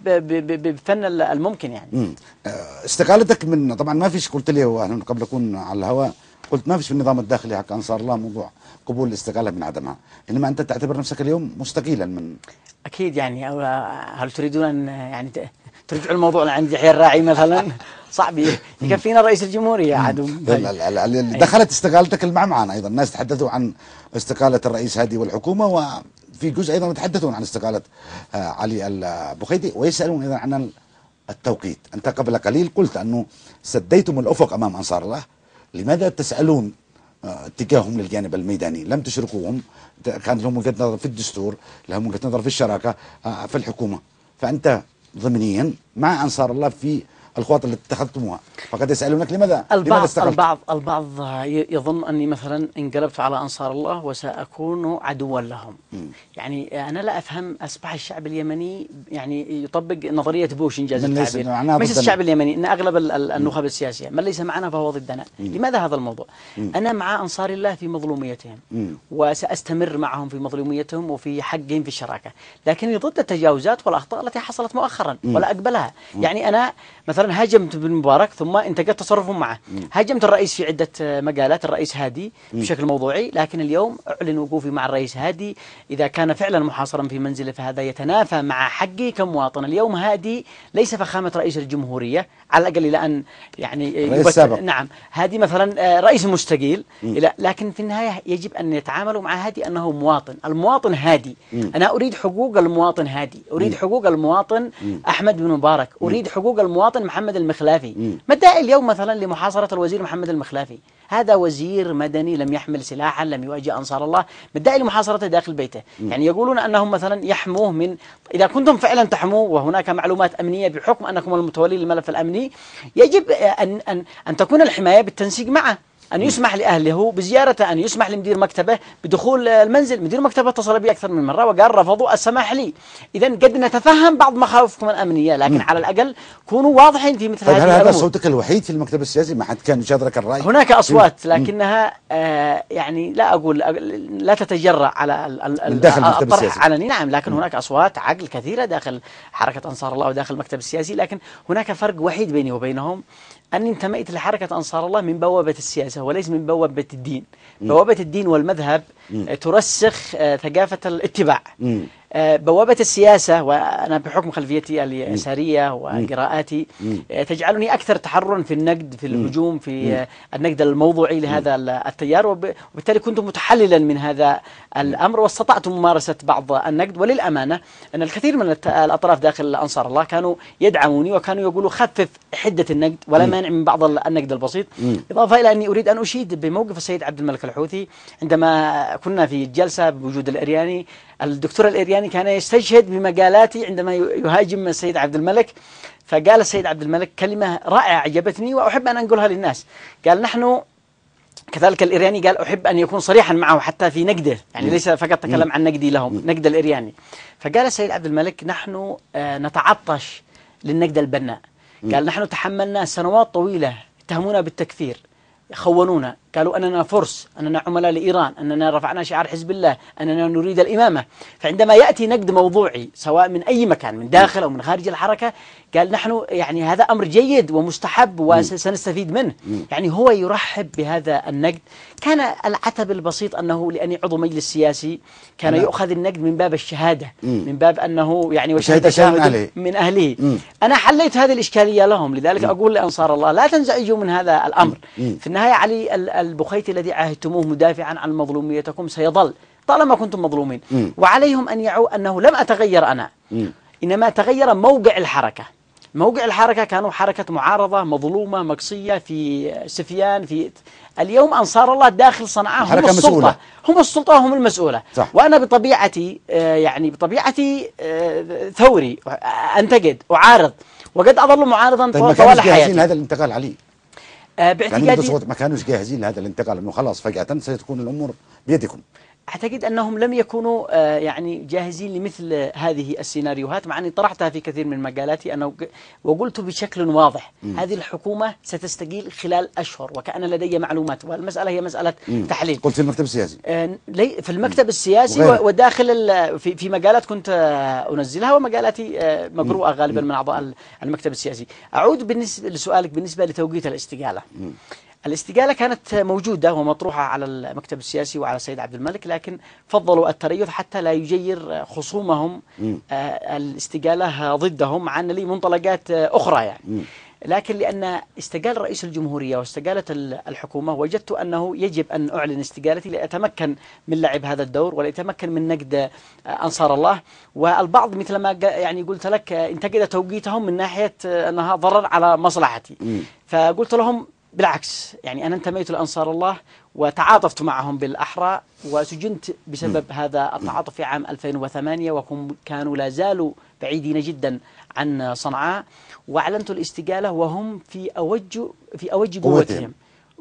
بفن الممكن يعني مم. آه، استقالتك من طبعا ما فيش قلت لي هو قبل اكون على الهواء قلت ما فيش في النظام الداخلي حق انصار الله موضوع قبول الاستقاله من عدمها انما انت تعتبر نفسك اليوم مستقيلا من اكيد يعني أو آه، هل تريدون ان آه، يعني ترجعوا الموضوع لعند يحيى الراعي مثلا صعب يكفينا رئيس الجمهوريه عاد دخلت استقالتك المعمعان ايضا الناس تحدثوا عن استقاله الرئيس هادي والحكومه و في جزء أيضا يتحدثون عن استقالة آه، علي البخيتي ويسألون أيضا عن التوقيت أنت قبل قليل قلت أنه سديتم الأفق أمام أنصار الله لماذا تسألون آه، اتجاههم للجانب الميداني لم تشركوهم كان لهم وجهة نظر في الدستور لهم وجهة نظر في الشراكة آه، في الحكومة فأنت ضمنيا مع أنصار الله في الخطوات التي اتخذتموها فقد يسألونك لماذا البعض لماذا البعض البعض يظن أني مثلا انقلبت على أنصار الله وسأكون عدوا لهم م. يعني أنا لا أفهم أصبح الشعب اليمني يعني يطبق نظرية بوش إنجاز التعبير ليس الشعب اليمني أن أغلب النخب السياسية من ليس معنا فهو ضدنا م. لماذا هذا الموضوع م. أنا مع أنصار الله في مظلوميتهم وسأستمر معهم في مظلوميتهم وفي حقهم في الشراكة لكني ضد التجاوزات والأخطاء التي حصلت مؤخرا ولا أقبلها يعني أنا مثلا هاجمت بن مبارك ثم وما انتقد تصرفهم معه هاجمت الرئيس في عدة آه، مجالات الرئيس هادي بشكل موضوعي لكن اليوم أعلن وقوفي مع الرئيس هادي إذا كان فعلا محاصرا في منزله فهذا يتنافى مع حقي كمواطن اليوم هادي ليس فخامة رئيس الجمهورية على الأقل إلى أن يعني رئيس نعم هادي مثلا آه، رئيس مستقيل إلى لكن في النهاية يجب أن يتعاملوا مع هادي أنه مواطن المواطن هادي أنا أريد حقوق المواطن هادي أريد حقوق المواطن أحمد بن مبارك أريد حقوق المواطن محمد المخلافي متى اليوم مثلا لمحاصرة الوزير محمد المخلافي هذا وزير مدني لم يحمل سلاحا لم يواجه أنصار الله مدعي لمحاصرته داخل بيته م. يعني يقولون أنهم مثلا يحموه من إذا كنتم فعلا تحموه وهناك معلومات أمنية بحكم أنكم المتولين للملف الأمني يجب أن, أن, أن تكون الحماية بالتنسيق معه أن يسمح لأهله بزيارته أن يسمح لمدير مكتبه بدخول المنزل مدير مكتبه اتصل بي أكثر من مرة وقال رفضوا السماح لي إذا قد نتفهم بعض مخاوفكم الأمنية لكن على الأقل كونوا واضحين في مثل طيب، هذه هل هذا صوتك الوحيد في المكتب السياسي ما حد كان يشاركك الرأي هناك أصوات لكنها آه يعني لا أقول لا تتجرأ على من داخل المكتب السياسي علني نعم لكن هناك أصوات عقل كثيرة داخل حركة أنصار الله وداخل المكتب السياسي لكن هناك فرق وحيد بيني وبينهم أني انتميت لحركة أنصار الله من بوابة السياسة وليس من بوابة الدين بوابة الدين والمذهب آه، ترسخ آه، ثقافة الاتباع آه، بوابة السياسة وأنا بحكم خلفيتي اليسارية وقراءاتي آه، تجعلني أكثر تحررا في النقد في الهجوم في النقد الموضوعي لهذا التيار وبالتالي كنت متحللا من هذا الأمر واستطعت ممارسة بعض النقد وللأمانة أن الكثير من الأطراف داخل أنصار الله كانوا يدعموني وكانوا يقولوا خفف حدة النقد ولا مانع من بعض النقد البسيط إضافة إلى أني أريد أن أشيد بموقف السيد عبد الملك الحوثي عندما كنا في جلسة بوجود الأرياني الدكتور الإرياني كان يستشهد بمقالاتي عندما يهاجم السيد عبد الملك فقال السيد عبد الملك كلمة رائعة عجبتني وأحب أن أنقلها للناس قال نحن كذلك الإرياني قال أحب أن يكون صريحا معه حتى في نقده يعني ليس فقط تكلم عن نقدي لهم نقد الإرياني فقال السيد عبد الملك نحن آه، نتعطش للنقد البناء قال نحن تحملنا سنوات طويلة اتهمونا بالتكفير خونونا قالوا أننا فرس أننا عملاء لإيران أننا رفعنا شعار حزب الله أننا نريد الإمامة فعندما يأتي نقد موضوعي سواء من أي مكان من داخل أو من خارج الحركة قال نحن يعني هذا أمر جيد ومستحب وسنستفيد منه يعني هو يرحب بهذا النقد كان العتب البسيط أنه لأني عضو مجلس سياسي كان يؤخذ النقد من باب الشهادة من باب أنه يعني وشهد شاهد من أهله أنا حليت هذه الإشكالية لهم لذلك أقول لأنصار الله لا تنزعجوا من هذا الأمر في النهاية علي البخيت الذي عاهدتموه مدافعا عن مظلوميتكم سيظل طالما كنتم مظلومين م. وعليهم أن يعوا أنه لم أتغير أنا م. إنما تغير موقع الحركة موقع الحركة كانوا حركة معارضة مظلومة مقصية في سفيان في اليوم أنصار الله داخل صنعاء هم السلطة مسؤولة. هم السلطة هم المسؤولة صح. وأنا بطبيعتي آه، يعني بطبيعتي آه، ثوري أنتقد أعارض وقد أظل معارضا طيب طوال حياتي هذا الانتقال علي باعتقادي آه، يعني ما كانوش جاهزين لهذا الانتقال انه خلاص فجاه ستكون الامور بيدكم أعتقد أنهم لم يكونوا آه، يعني جاهزين لمثل هذه السيناريوهات مع أني طرحتها في كثير من مقالاتي أنا وقلت بشكل واضح م. هذه الحكومة ستستقيل خلال أشهر وكأن لدي معلومات والمسألة هي مسألة م. تحليل قلت في المكتب السياسي آه، في المكتب السياسي م. وداخل في, في مقالات كنت آه، أنزلها ومقالاتي مقروءة غالبا من أعضاء المكتب السياسي أعود بالنسبة لسؤالك بالنسبة لتوقيت الاستقالة م. الاستقالة كانت موجودة ومطروحة على المكتب السياسي وعلى السيد عبد الملك لكن فضلوا التريث حتى لا يجير خصومهم آه، الاستقالة ضدهم عن لي منطلقات آه، أخرى يعني لكن لأن استقال رئيس الجمهورية واستقالت الحكومة وجدت أنه يجب أن أعلن استقالتي لأتمكن من لعب هذا الدور ولأتمكن من نقد آه، أنصار الله والبعض مثل ما يعني قلت لك انتقد توقيتهم من ناحية أنها ضرر على مصلحتي فقلت لهم بالعكس يعني أنا انتميت لأنصار الله وتعاطفت معهم بالأحرى وسجنت بسبب م. هذا التعاطف في عام 2008 وهم كانوا لا زالوا بعيدين جدا عن صنعاء وأعلنت الاستقالة وهم في أوج في أوج قوتهم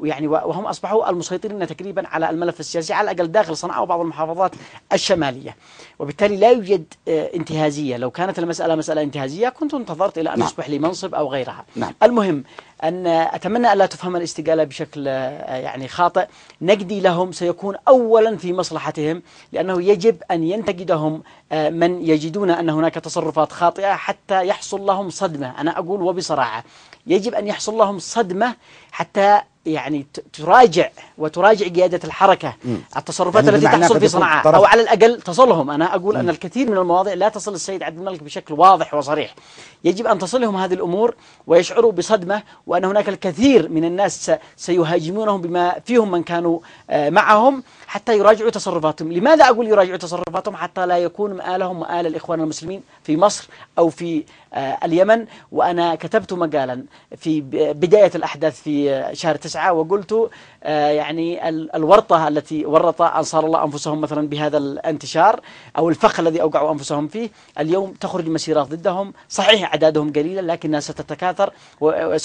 يعني وهم أصبحوا المسيطرين تقريبا على الملف السياسي على الأقل داخل صنعاء وبعض المحافظات الشمالية وبالتالي لا يوجد آه، انتهازية لو كانت المسألة مسألة انتهازية كنت انتظرت إلى أن اصبح نعم. يصبح لي منصب أو غيرها نعم. المهم أن أتمنى ألا تفهم الاستقالة بشكل آه، يعني خاطئ نقدي لهم سيكون أولا في مصلحتهم لأنه يجب أن ينتقدهم آه، من يجدون أن هناك تصرفات خاطئة حتى يحصل لهم صدمة أنا أقول وبصراحة يجب أن يحصل لهم صدمة حتى يعني تراجع وتراجع قيادة الحركة م. يعني التصرفات يعني التي تحصل في صنعاء أو على الأقل تصلهم أنا أقول م. أن الكثير من المواضيع لا تصل السيد عبد الملك بشكل واضح وصريح يجب أن تصلهم هذه الأمور ويشعروا بصدمة وأن هناك الكثير من الناس سيهاجمونهم بما فيهم من كانوا آه، معهم حتى يراجعوا تصرفاتهم لماذا أقول يراجعوا تصرفاتهم حتى لا يكون مآلهم مآل الإخوان المسلمين في مصر أو في آه، اليمن وأنا كتبت مقالا في بداية الأحداث في آه، شهر 9 وقلت آه، يعني الورطة التي ورط أنصار الله أنفسهم مثلا بهذا الانتشار أو الفخ الذي أوقعوا أنفسهم فيه اليوم تخرج مسيرات ضدهم صحيح أعدادهم قليلة لكنها ستتكاثر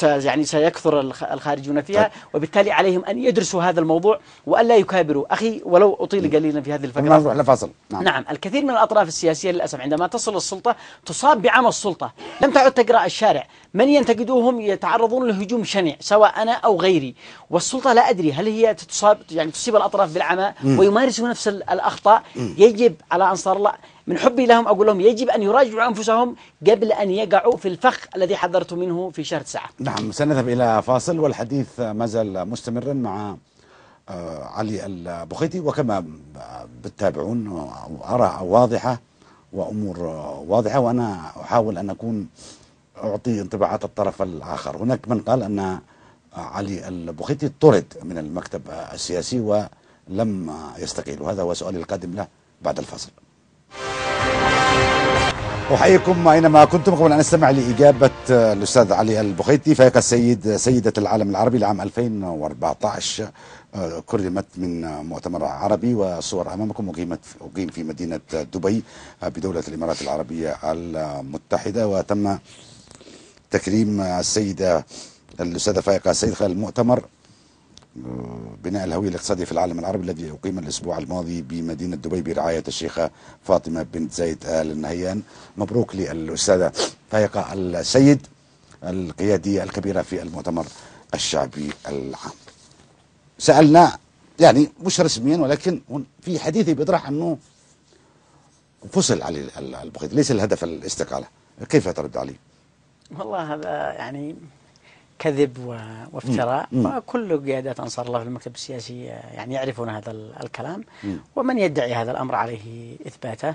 يعني سيكثر الخارجون فيها طيب. وبالتالي عليهم أن يدرسوا هذا الموضوع وأن لا يكابروا أخي ولو أطيل نعم. قليلا في هذه الفكرة نروح نعم، لفصل نعم. نعم الكثير من الأطراف السياسية للأسف عندما تصل السلطة تصاب بعمى السلطة لم تعد تقرأ الشارع من ينتقدوهم يتعرضون لهجوم شنيع سواء أنا أو غيري والسلطة لا أدري هل هي تصاب يعني تصيب الأطراف بالعمى ويمارسون نفس الأخطاء يجب على أنصار الله من حبي لهم أقول لهم يجب أن يراجعوا أنفسهم قبل أن يقعوا في الفخ الذي حذرت منه في شهر تسعة نعم سنذهب إلى فاصل والحديث ما زال مستمرا مع آه، علي البخيتي وكما بتتابعون أرى واضحة وأمور واضحة وأنا أحاول أن أكون أعطي انطباعات الطرف الآخر هناك من قال أن علي البخيتي طرد من المكتب السياسي ولم يستقيل وهذا هو سؤالي القادم له بعد الفاصل أحييكم أينما كنتم قبل أن أستمع لإجابة الأستاذ علي البخيتي فيك السيد سيدة العالم العربي لعام 2014 كرمت من مؤتمر عربي وصور أمامكم وقيمت أقيم في مدينة دبي بدولة الإمارات العربية المتحدة وتم تكريم السيدة الأستاذة فائقة السيد خلال المؤتمر بناء الهوية الاقتصادية في العالم العربي الذي أقيم الأسبوع الماضي بمدينة دبي برعاية الشيخة فاطمة بنت زايد آل نهيان مبروك للأستاذة فائقة السيد القيادية الكبيرة في المؤتمر الشعبي العام سألنا يعني مش رسميا ولكن في حديثي بيطرح أنه فصل علي البخيت ليس الهدف الاستقالة كيف ترد عليه والله هذا يعني كذب وافتراء وكل قيادات أنصار الله في المكتب السياسي يعني يعرفون هذا الكلام ومن يدعي هذا الأمر عليه إثباته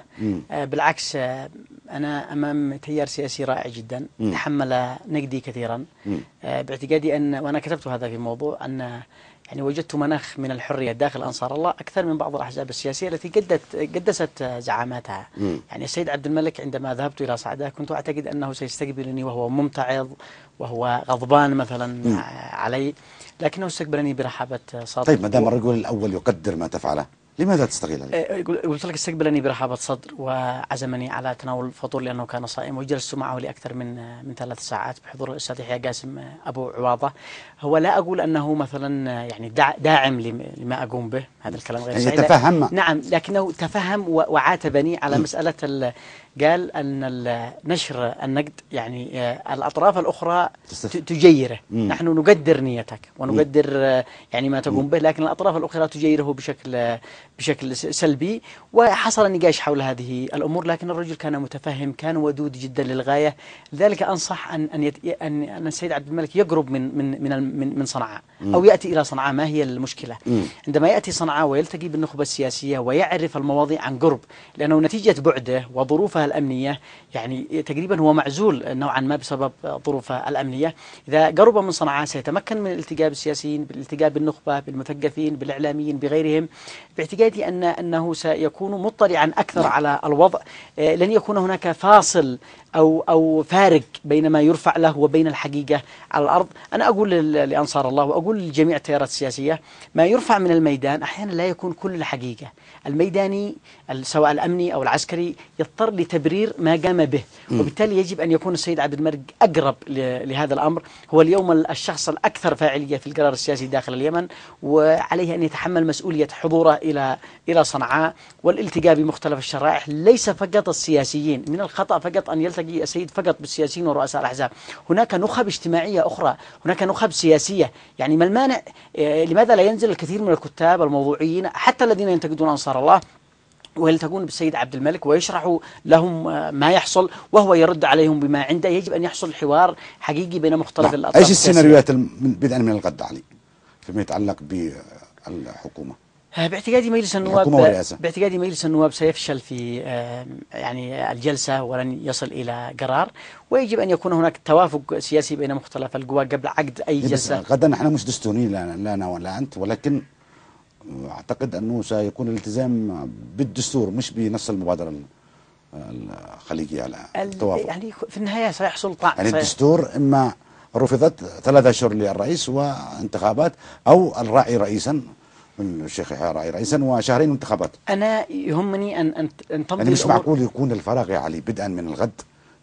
آه، بالعكس آه، أنا أمام تيار سياسي رائع جدا تحمل نقدي كثيرا آه، باعتقادي أن وأنا كتبت هذا في موضوع أن يعني وجدت مناخ من الحرية داخل أنصار الله أكثر من بعض الأحزاب السياسية التي قدت قدست زعاماتها يعني السيد عبد الملك عندما ذهبت إلى صعدة كنت أعتقد أنه سيستقبلني وهو ممتعض وهو غضبان مثلا مم. علي لكنه استقبلني برحابة صادق طيب ما دام الرجل الأول يقدر ما تفعله لماذا عليه؟ قلت لك استقبلني برحابة صدر وعزمني على تناول الفطور لأنه كان صائم وجلست معه لأكثر من من ثلاث ساعات بحضور الأستاذ يحيى قاسم أه، أبو عواضة هو لا أقول أنه مثلا أه، يعني داعم لما أقوم به هذا الكلام غير يعني صحيح تفهم نعم لكنه تفهم وعاتبني على مسألة قال أن نشر النقد يعني أه، الأطراف الأخرى تجيره مم. نحن نقدر نيتك ونقدر مم. يعني ما تقوم به لكن الأطراف الأخرى تجيره بشكل بشكل سلبي وحصل نقاش حول هذه الأمور لكن الرجل كان متفهم كان ودود جدا للغاية لذلك أنصح أن أن, أن السيد عبد الملك يقرب من من من من, من صنعاء أو يأتي إلى صنعاء ما هي المشكلة عندما يأتي صنعاء ويلتقي بالنخبة السياسية ويعرف المواضيع عن قرب لأنه نتيجة بعده وظروفها الأمنية يعني تقريبا هو معزول نوعا ما بسبب ظروفه الأمنية إذا قرب من صنعاء سيتمكن من الالتقاء بالسياسيين بالالتقاء بالنخبة بالمثقفين بالإعلاميين بغيرهم باعتقاد باعتقادي أن أنه سيكون مطلعا أكثر نعم. على الوضع آه، لن يكون هناك فاصل أو, أو فارق بين ما يرفع له وبين الحقيقة على الأرض أنا أقول لأنصار الله وأقول لجميع التيارات السياسية ما يرفع من الميدان أحيانا لا يكون كل الحقيقة الميداني سواء الأمني أو العسكري يضطر لتبرير ما قام به وبالتالي يجب أن يكون السيد عبد الملك أقرب لهذا الأمر هو اليوم الشخص الأكثر فاعلية في القرار السياسي داخل اليمن وعليه أن يتحمل مسؤولية حضوره إلى إلى صنعاء والالتقاء بمختلف الشرائح ليس فقط السياسيين من الخطأ فقط أن يلتقي تلتقي يا سيد فقط بالسياسيين ورؤساء الأحزاب هناك نخب اجتماعية أخرى هناك نخب سياسية يعني ما المانع آه، لماذا لا ينزل الكثير من الكتاب الموضوعيين حتى الذين ينتقدون أنصار الله ويلتقون بالسيد عبد الملك ويشرحوا لهم آه، ما يحصل وهو يرد عليهم بما عنده يجب أن يحصل حوار حقيقي بين مختلف نعم. الأطراف ايش السيناريوهات بدءا من الغد علي فيما يتعلق بالحكومة آه، باعتقادي مجلس النواب باعتقادي مجلس النواب سيفشل في يعني الجلسة ولن يصل إلى قرار ويجب أن يكون هناك توافق سياسي بين مختلف القوى قبل عقد أي إيه جلسة غدا نحن مش دستوريين لا أنا ولا أنت ولكن أعتقد أنه سيكون الالتزام بالدستور مش بنص المبادرة الخليجية على التوافق يعني في النهاية سيحصل طعن يعني الدستور إما رفضت ثلاثة أشهر للرئيس وانتخابات أو الراعي رئيسا من الشيخ راعي رئيسا وشهرين انتخابات انا يهمني ان ان ان تمضي يعني مش معقول يكون الفراغ يا علي بدءا من الغد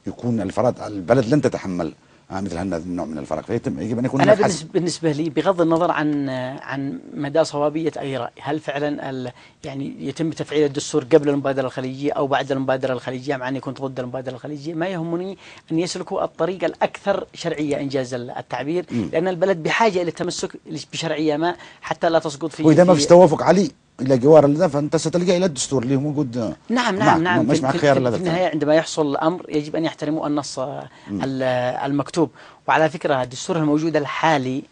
يكون الفراغ البلد لن تتحمل آه، مثل هذا النوع من الفرق فيتم يجب ان يكون انا بالنسبه, بالنسبة لي بغض النظر عن عن مدى صوابيه اي راي هل فعلا يعني يتم تفعيل الدستور قبل المبادره الخليجيه او بعد المبادره الخليجيه مع اني كنت ضد المبادره الخليجيه ما يهمني ان يسلكوا الطريق الاكثر شرعيه انجاز التعبير م. لان البلد بحاجه الى التمسك بشرعيه ما حتى لا تسقط في واذا ما فيش توافق عليه الى جوار لذا فانت ستلجا الى الدستور اللي هو موجود نعم نعم نعم مش معك خيار في النهايه عندما يحصل الامر يجب ان يحترموا النص آه، آه، المكتوب وعلى فكره الدستور الموجود الحالي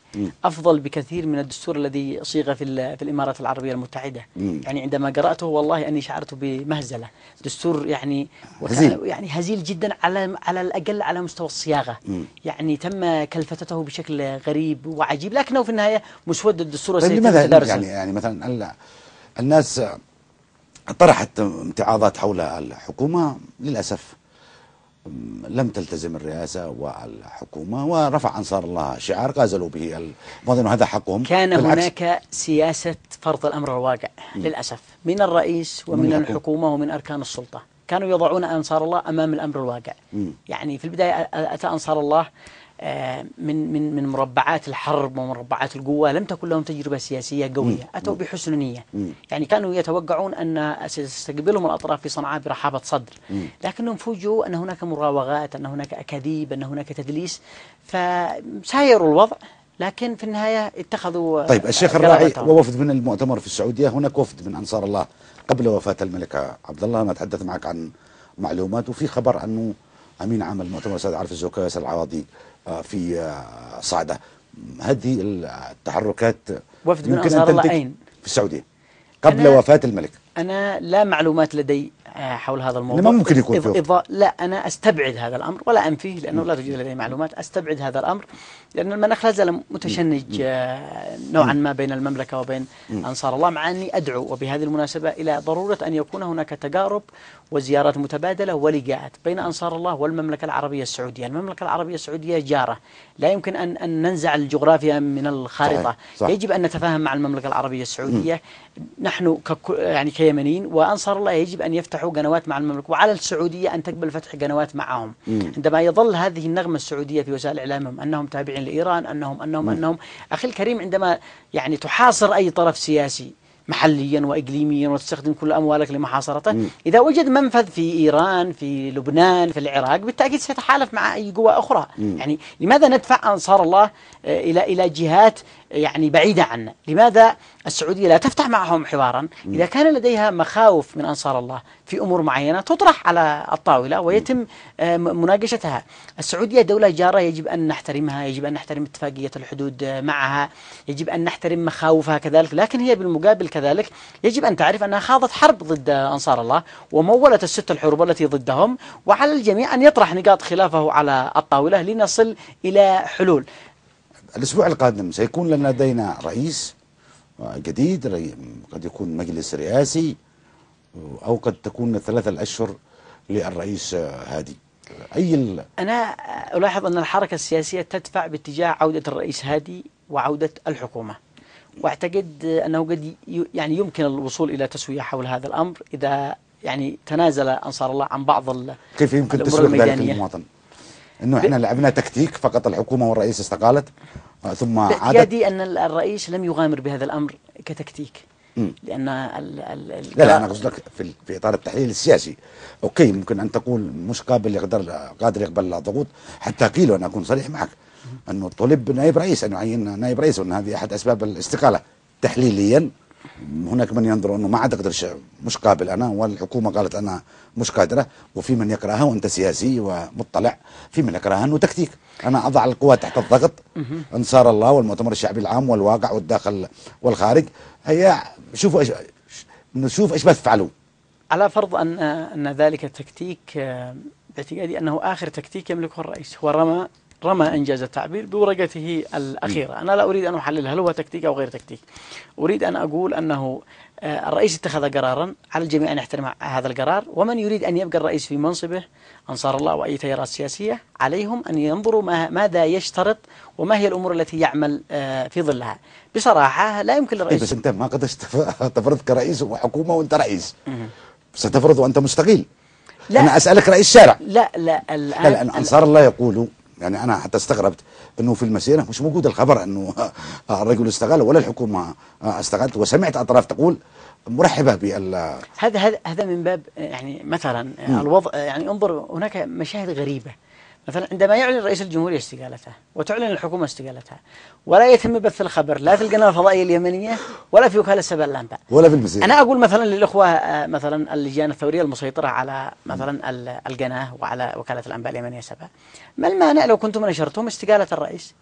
افضل بكثير من الدستور الذي صيغ في في الامارات العربيه المتحده مم. يعني عندما قراته والله اني شعرت بمهزله دستور يعني هزيل. يعني هزيل جدا على على الاقل على مستوى الصياغه مم. يعني تم كلفته بشكل غريب وعجيب لكنه في النهايه مسود الدستور طيب لماذا يعني يعني مثلا الناس طرحت امتعاضات حول الحكومة للأسف لم تلتزم الرئاسة والحكومة ورفع أنصار الله شعار غازلوا به المواطنين وهذا حقهم كان هناك سياسة فرض الأمر الواقع للأسف من الرئيس ومن من الحكومة ومن أركان السلطة كانوا يضعون أنصار الله أمام الأمر الواقع يعني في البداية أتى أنصار الله آه، من من من مربعات الحرب ومربعات القوة لم تكن لهم تجربة سياسية قوية أتوا بحسن نية يعني كانوا يتوقعون أن ستستقبلهم الأطراف في صنعاء برحابة صدر لكنهم فوجئوا أن هناك مراوغات أن هناك أكاذيب أن هناك تدليس فسايروا الوضع لكن في النهاية اتخذوا آه، طيب الشيخ الراعي ووفد من المؤتمر في السعودية هناك وفد من أنصار الله قبل وفاة الملكة عبد الله أنا أتحدث معك عن معلومات وفي خبر أنه أمين عام المؤتمر السيد عارف الزكاة العواضي في صعده هذه التحركات وفد من انصار الله اين؟ في السعوديه قبل وفاه الملك انا لا معلومات لدي آه، حول هذا الموضوع ما ممكن يكون إض... إض... لا انا استبعد هذا الامر ولا انفيه لانه م. لا توجد لدي معلومات استبعد هذا الامر لأن المناخ لا زال متشنج آه، نوعا ما بين المملكة وبين أنصار الله مع أني أدعو وبهذه المناسبة إلى ضرورة أن يكون هناك تقارب وزيارات متبادلة ولقاءات بين أنصار الله والمملكة العربية السعودية المملكة العربية السعودية جارة لا يمكن أن, أن ننزع الجغرافيا من الخارطة صحيح. يجب أن نتفاهم مع المملكة العربية السعودية نحن كك... يعني كيمنيين وأنصار الله يجب أن يفتحوا قنوات مع المملكة وعلى السعودية أن تقبل فتح قنوات معهم عندما يظل هذه النغمة السعودية في وسائل إعلامهم أنهم تابعين شيء لإيران أنهم أنهم م. أنهم أخي الكريم عندما يعني تحاصر أي طرف سياسي محليا وإقليميا وتستخدم كل أموالك لمحاصرته إذا وجد منفذ في إيران في لبنان في العراق بالتأكيد سيتحالف مع أي قوى أخرى م. يعني لماذا ندفع أنصار الله آه، إلى إلى جهات يعني بعيدة عنا لماذا السعودية لا تفتح معهم حوارا إذا كان لديها مخاوف من أنصار الله في أمور معينة تطرح على الطاولة ويتم آه، مناقشتها السعودية دولة جارة يجب أن نحترمها يجب أن نحترم اتفاقية الحدود آه، معها يجب أن نحترم مخاوفها كذلك لكن هي بالمقابل كذلك يجب أن تعرف أنها خاضت حرب ضد أنصار الله ومولت الست الحروب التي ضدهم وعلى الجميع أن يطرح نقاط خلافه على الطاولة لنصل إلى حلول الأسبوع القادم سيكون لدينا رئيس جديد قد يكون مجلس رئاسي أو قد تكون ثلاثة الأشهر للرئيس هادي أي ال... أنا ألاحظ أن الحركة السياسية تدفع باتجاه عودة الرئيس هادي وعودة الحكومة واعتقد أنه قد يعني يمكن الوصول إلى تسوية حول هذا الأمر إذا يعني تنازل أنصار الله عن بعض ال... كيف يمكن تسوية ذلك المواطن؟ انه احنا لعبنا تكتيك فقط الحكومه والرئيس استقالت ثم باعتيادي ان الرئيس لم يغامر بهذا الامر كتكتيك مم. لان ال ال لا لا انا قصدك في, في اطار التحليل السياسي اوكي ممكن ان تقول مش قابل يقدر قادر يقبل الضغوط حتى قيل وانا اكون صريح معك انه طلب نائب رئيس ان يعين نائب رئيس وان هذه احد اسباب الاستقاله تحليليا هناك من ينظر انه ما عاد اقدر مش قابل انا والحكومه قالت انا مش قادره وفي من يكرهها وانت سياسي ومطلع في من يكرهها انه تكتيك انا اضع القوات تحت الضغط انصار الله والمؤتمر الشعبي العام والواقع والداخل والخارج هيا شوفوا ايش نشوف ايش بتفعلوا على فرض ان ان ذلك التكتيك آه، باعتقادي انه اخر تكتيك يملكه الرئيس هو رمى رمى انجاز التعبير بورقته الأخيرة أنا لا أريد أن أحلل هل هو تكتيك أو غير تكتيك أريد أن أقول أنه آه، الرئيس اتخذ قرارا على الجميع أن يحترم هذا القرار ومن يريد أن يبقى الرئيس في منصبه أنصار الله وأي تيارات سياسية عليهم أن ينظروا ماذا يشترط وما هي الأمور التي يعمل آه، في ظلها بصراحة لا يمكن إيه، للرئيس بس أنت ما قد تفرض كرئيس وحكومة وأنت رئيس ستفرض وأنت مستقيل لا أنا أسألك رئيس شارع لا لا الآن, الآن أنصار الله يقولوا يعني انا حتى استغربت انه في المسيره مش موجود الخبر انه الرجل استغل ولا الحكومه آه، استغلت وسمعت اطراف تقول مرحبه بال هذا هذا من باب يعني مثلا الوضع يعني انظر هناك مشاهد غريبه مثلا عندما يعلن رئيس الجمهورية استقالته وتعلن الحكومة استقالتها ولا يتم بث الخبر لا في القناة الفضائية اليمنية ولا في وكالة سبع اللامبا ولا في المزيد أنا أقول مثلا للإخوة آه، مثلا اللجان الثورية المسيطرة على مثلا القناة وعلى وكالة الأنباء اليمنية سبع ما المانع لو كنتم نشرتم استقالة الرئيس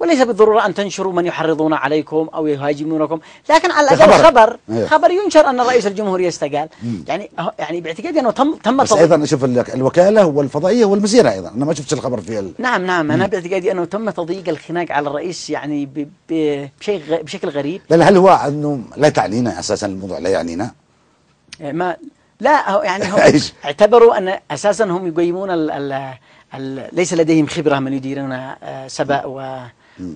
وليس بالضرورة أن تنشروا من يحرضون عليكم أو يهاجمونكم لكن على الأقل خبر خبر, أيه. خبر ينشر أن رئيس الجمهورية استقال يعني أه، يعني باعتقادي أنه تم تم بس أيضا شوف الوكالة والفضائية والمسيرة أيضا أنا ما شفت الخبر في ال... نعم نعم مم. أنا باعتقادي أنه تم تضييق الخناق على الرئيس يعني ب... ب... بشيء غ... بشكل غريب لا هل هو أنه لا تعنينا أساسا الموضوع لا يعنينا إيه، ما لا يعني هم اعتبروا أن أساسا هم يقيمون ال... ال... ال... ليس لديهم خبرة من يديرون آه، سبأ و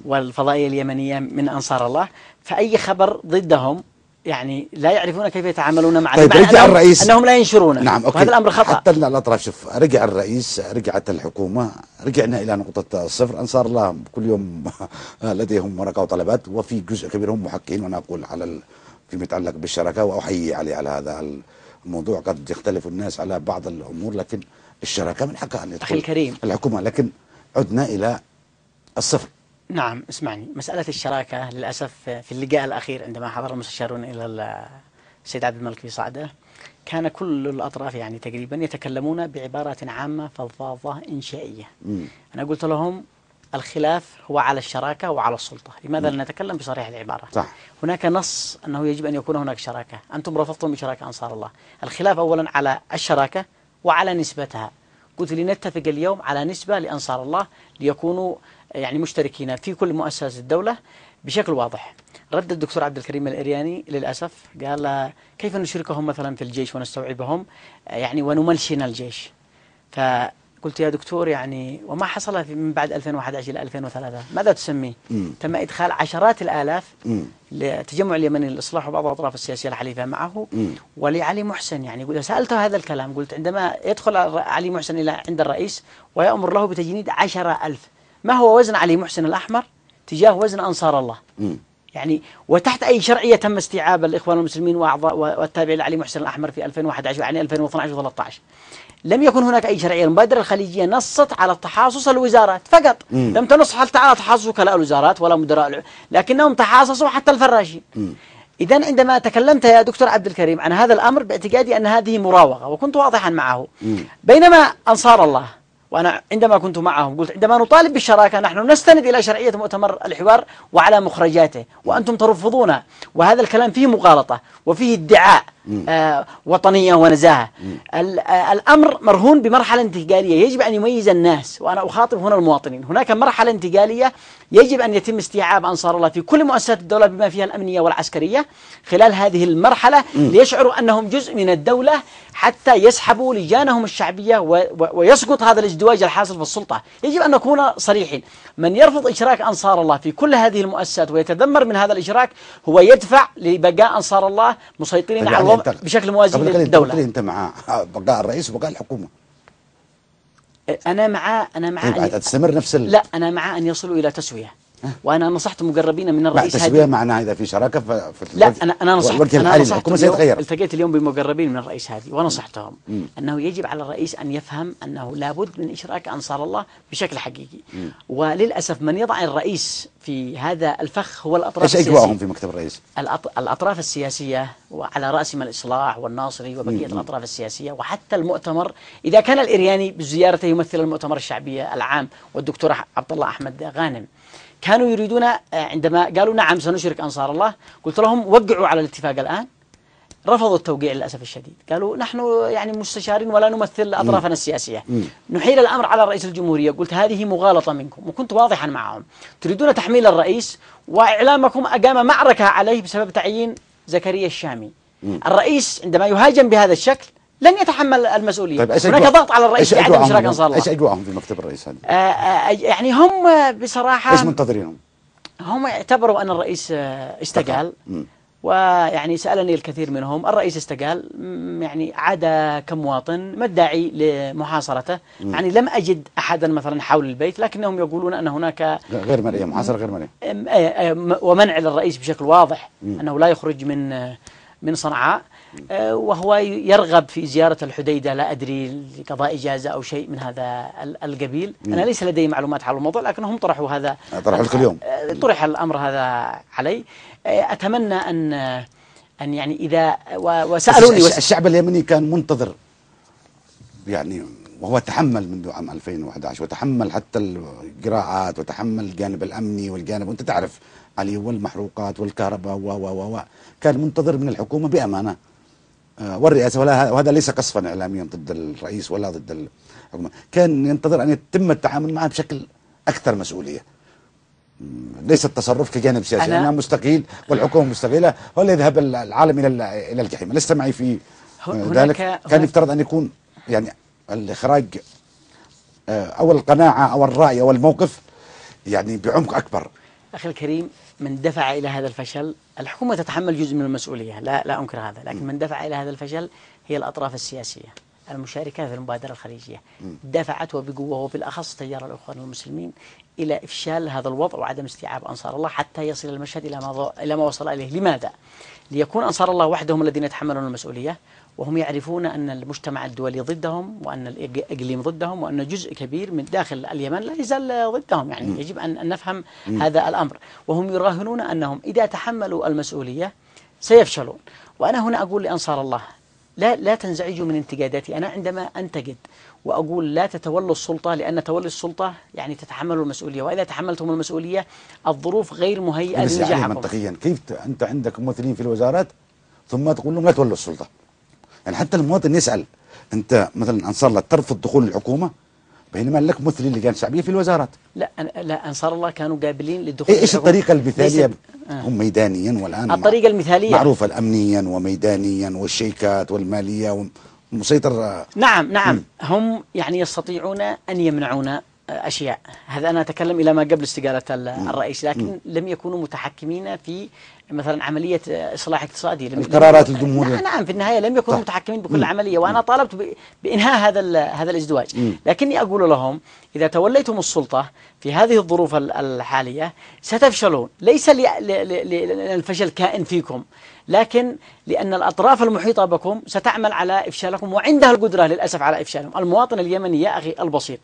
والفضائية اليمنية من أنصار الله فأي خبر ضدهم يعني لا يعرفون كيف يتعاملون مع طيب رجع أنهم الرئيس أنهم لا ينشرونه نعم أوكي وهذا الأمر خطأ حتى الأطراف شوف رجع الرئيس رجعت الحكومة رجعنا إلى نقطة الصفر أنصار الله كل يوم لديهم ورقة وطلبات وفي جزء كبير هم محققين وأنا أقول على فيما يتعلق بالشراكة وأحيي عليه على هذا الموضوع قد يختلف الناس على بعض الأمور لكن الشراكة من حقها أن يدخل أخي الكريم الحكومة لكن عدنا إلى الصفر نعم اسمعني مسألة الشراكة للأسف في اللقاء الأخير عندما حضر المستشارون إلى السيد عبد الملك في صعدة كان كل الأطراف يعني تقريبا يتكلمون بعبارة عامة فضاضة إنشائية م. أنا قلت لهم الخلاف هو على الشراكة وعلى السلطة لماذا لا نتكلم بصريح العبارة صح. هناك نص أنه يجب أن يكون هناك شراكة أنتم رفضتم بشراكة أنصار الله الخلاف أولا على الشراكة وعلى نسبتها قلت لنتفق اليوم على نسبة لأنصار الله ليكونوا يعني مشتركين في كل مؤسسات الدولة بشكل واضح رد الدكتور عبد الكريم الإرياني للأسف قال كيف نشركهم مثلا في الجيش ونستوعبهم يعني ونملشن الجيش فقلت يا دكتور يعني وما حصل من بعد 2011 إلى 2003 ماذا تسميه تم إدخال عشرات الآلاف لتجمع اليمني للإصلاح وبعض الأطراف السياسية الحليفة معه ولعلي محسن يعني سألته هذا الكلام قلت عندما يدخل علي محسن إلى عند الرئيس ويأمر له بتجنيد عشرة ألف ما هو وزن علي محسن الأحمر تجاه وزن أنصار الله يعني وتحت أي شرعية تم استيعاب الإخوان المسلمين وأعضاء والتابعين لعلي محسن الأحمر في 2011 يعني 2012 و13 لم يكن هناك أي شرعية المبادرة الخليجية نصت على تحاصص الوزارات فقط مم. لم تنص حتى على تحاصص وكلاء الوزارات ولا مدراء لكنهم تحاصصوا حتى الفراشين إذا عندما تكلمت يا دكتور عبد الكريم عن هذا الأمر باعتقادي أن هذه مراوغة وكنت واضحا معه مم. بينما أنصار الله وأنا عندما كنت معهم قلت عندما نطالب بالشراكة نحن نستند إلى شرعية مؤتمر الحوار وعلى مخرجاته وأنتم ترفضونها وهذا الكلام فيه مغالطة وفيه ادعاء آه، وطنية ونزاهة آه، الأمر مرهون بمرحلة انتقالية يجب أن يميز الناس وأنا أخاطب هنا المواطنين هناك مرحلة انتقالية يجب أن يتم استيعاب أنصار الله في كل مؤسسات الدولة بما فيها الأمنية والعسكرية خلال هذه المرحلة ليشعروا أنهم جزء من الدولة حتى يسحبوا لجانهم الشعبية ويسقط هذا الازدواج الحاصل في السلطة يجب أن نكون صريحين من يرفض إشراك أنصار الله في كل هذه المؤسسات ويتذمر من هذا الإشراك هو يدفع لبقاء أنصار الله مسيطرين على أنت بشكل موازي للدولة قبل انت مع بقاء الرئيس وبقاء الحكومه انا مع انا مع طيب تستمر نفس لا انا مع ان يصلوا الى تسويه وانا نصحت مقربين من الرئيس هادي التشبيه معناه اذا في شراكه ف لا انا انا نصحت انا نصحت اليوم التقيت اليوم بمقربين من الرئيس هادي ونصحتهم مم. انه يجب على الرئيس ان يفهم انه لابد من اشراك انصار الله بشكل حقيقي مم. وللاسف من يضع الرئيس في هذا الفخ هو الاطراف ايش اجواءهم في مكتب الرئيس؟ الاطراف السياسيه وعلى راسهم الاصلاح والناصري وبقيه مم. الاطراف السياسيه وحتى المؤتمر اذا كان الارياني بزيارته يمثل المؤتمر الشعبيه العام والدكتور عبد الله احمد غانم كانوا يريدون آه، عندما قالوا نعم سنشرك أنصار الله قلت لهم وقعوا على الاتفاق الآن رفضوا التوقيع للأسف الشديد قالوا نحن يعني مستشارين ولا نمثل أطرافنا السياسية نحيل الأمر على رئيس الجمهورية قلت هذه مغالطة منكم وكنت واضحا معهم تريدون تحميل الرئيس وإعلامكم أقام معركة عليه بسبب تعيين زكريا الشامي الرئيس عندما يهاجم بهذا الشكل لن يتحمل المسؤوليه طيب هناك ضغط على الرئيس عدم اشراك انصار الله ايش اجواءهم في مكتب الرئيس هذا؟ آه، آه، آه، يعني هم بصراحه ايش منتظرينهم؟ هم اعتبروا ان الرئيس استقال ويعني سالني الكثير منهم الرئيس استقال يعني عاد كمواطن ما الداعي لمحاصرته مم. يعني لم اجد احدا مثلا حول البيت لكنهم يقولون ان هناك غير مرئيه محاصره غير مرئيه ومنع للرئيس بشكل واضح مم. انه لا يخرج من من صنعاء آه، وهو يرغب في زيارة الحديدة لا أدري لقضاء إجازة أو شيء من هذا القبيل مم. أنا ليس لدي معلومات على الموضوع لكنهم طرحوا هذا طرحوا لك اليوم آه، آه، طرح الأمر هذا علي أتمنى أن أن يعني إذا وسألوني الشعب اليمني كان منتظر يعني وهو تحمل منذ عام 2011 وتحمل حتى القراءات وتحمل الجانب الامني والجانب وانت تعرف علي والمحروقات والكهرباء و و و كان منتظر من الحكومه بامانه آه، والرئاسه ولا وهذا ليس قصفا اعلاميا ضد الرئيس ولا ضد الحكومه، كان ينتظر ان يتم التعامل معه بشكل اكثر مسؤوليه. ليس التصرف كجانب سياسي أنا, أنا مستقيل والحكومة مستقيلة ولا يذهب العالم إلى إلى الجحيم لست معي في ذلك كان يفترض أن يكون يعني الإخراج آه، أو القناعة أو الرأي أو الموقف يعني بعمق أكبر أخي الكريم من دفع إلى هذا الفشل الحكومة تتحمل جزء من المسؤولية لا, لا أنكر هذا لكن من دفع إلى هذا الفشل هي الأطراف السياسية المشاركة في المبادرة الخليجية دفعت وبقوة وبالأخص تيار الأخوان المسلمين إلى إفشال هذا الوضع وعدم استيعاب أنصار الله حتى يصل المشهد إلى ما, إلى ما وصل إليه لماذا؟ ليكون أنصار الله وحدهم الذين يتحملون المسؤولية وهم يعرفون أن المجتمع الدولي ضدهم وأن الإقليم ضدهم وأن جزء كبير من داخل اليمن لا يزال ضدهم يعني يجب أن نفهم هذا الأمر وهم يراهنون أنهم إذا تحملوا المسؤولية سيفشلون وأنا هنا أقول لأنصار الله لا لا تنزعجوا من انتقاداتي أنا عندما أنتقد وأقول لا تتولوا السلطة لأن تولي السلطة يعني تتحملوا المسؤولية وإذا تحملتم المسؤولية الظروف غير مهيئة لنجاحكم منطقيا كيف أنت عندك ممثلين في الوزارات ثم تقول لهم لا تولوا السلطة يعني حتى المواطن يسأل أنت مثلا أنصار الله ترفض دخول الحكومة بينما لك اللي كان شعبيه في الوزارات لا لا انصار الله كانوا قابلين للدخول إيه، ايش الطريقه المثاليه آه. هم ميدانيا والان الطريقه المثاليه معروفه الامنيا وميدانيا والشيكات والماليه ومسيطر آه. نعم نعم م. هم يعني يستطيعون ان يمنعون آه، اشياء هذا انا اتكلم الى ما قبل استقاله الرئيس لكن م. لم يكونوا متحكمين في مثلا عملية إصلاح اقتصادي لم القرارات الجمهورية نعم في النهاية لم يكونوا طيب. متحكمين بكل عملية وأنا طالبت بإنهاء هذا هذا الازدواج مم. لكني أقول لهم إذا توليتم السلطة في هذه الظروف الحالية ستفشلون ليس للفشل كائن فيكم لكن لأن الأطراف المحيطة بكم ستعمل على إفشالكم وعندها القدرة للأسف على إفشالهم المواطن اليمني يا أخي البسيط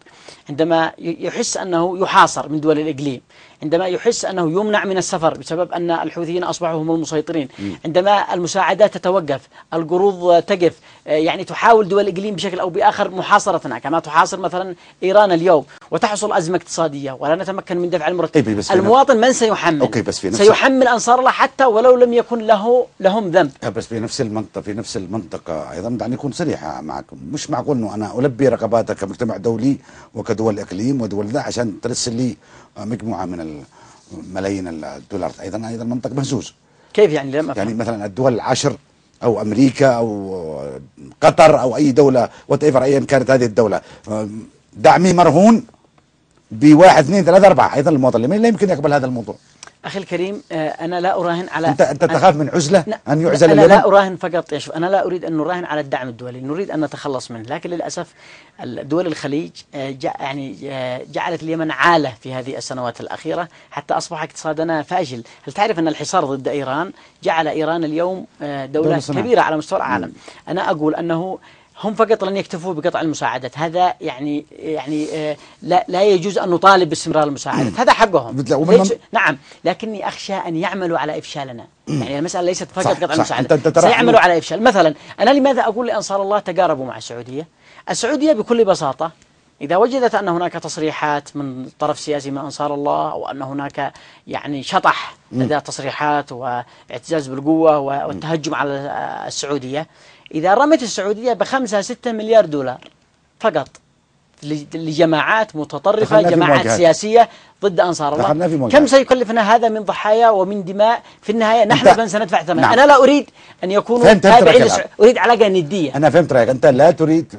عندما يحس أنه يحاصر من دول الإقليم عندما يحس أنه يمنع من السفر بسبب أن الحوثيين أصبحوا هم المسيطرين عندما المساعدات تتوقف القروض تقف آه، يعني تحاول دول الإقليم بشكل أو بآخر محاصرتنا كما تحاصر مثلا إيران اليوم وتحصل أزمة اقتصادية ولا نتمكن من دفع المرتب إيه، المواطن من سيحمل أوكي بس في نفس سيحمل أنصار الله حتى ولو لم يكن له لهم ذنب آه، بس في نفس المنطقة في نفس المنطقة أيضا دعني أكون صريحة معكم مش معقول أنه أنا ألبي رغباتك كمجتمع دولي وكدول إقليم ودول ذا عشان ترسل لي مجموعه من ملايين الدولارات ايضا ايضا المنطق مهزوز كيف يعني لم أفهم؟ يعني مثلا الدول العشر او امريكا او قطر او اي دوله وات ايفر ايا كانت هذه الدوله دعمي مرهون بواحد اثنين ثلاثه اربعه ايضا المواطن اليمني لا يمكن يقبل هذا الموضوع أخي الكريم آه، أنا لا أراهن على أنت, أنت تخاف من عزلة أن يعزل أنا لا أراهن فقط يشوف أنا لا أريد أن نراهن على الدعم الدولي نريد أن نتخلص منه لكن للأسف دول الخليج آه، يعني آه، جعلت اليمن عالة في هذه السنوات الأخيرة حتى أصبح اقتصادنا فاشل هل تعرف أن الحصار ضد إيران جعل إيران اليوم دولة كبيرة على مستوى العالم أنا أقول أنه هم فقط لن يكتفوا بقطع المساعدات هذا يعني يعني آه، لا, لا يجوز أن نطالب باستمرار المساعدات هذا حقهم نعم لكني أخشى أن يعملوا على إفشالنا يعني المسألة ليست فقط صح قطع المساعدات سيعملوا على إفشال مثلا أنا لماذا أقول لأنصار الله تقاربوا مع السعودية السعودية بكل بساطة إذا وجدت أن هناك تصريحات من طرف سياسي من أنصار الله وأن هناك يعني شطح لدى تصريحات واعتزاز بالقوة والتهجم على السعودية إذا رمت السعودية بخمسة ستة مليار دولار فقط لجماعات متطرفة جماعات سياسية ضد أنصار الله كم سيكلفنا هذا من ضحايا ومن دماء في النهاية نحن من سندفع ثمن نعم. أنا لا أريد أن يكونوا تابعين أريد علاقة ندية أنا فهمت رأيك أنت لا تريد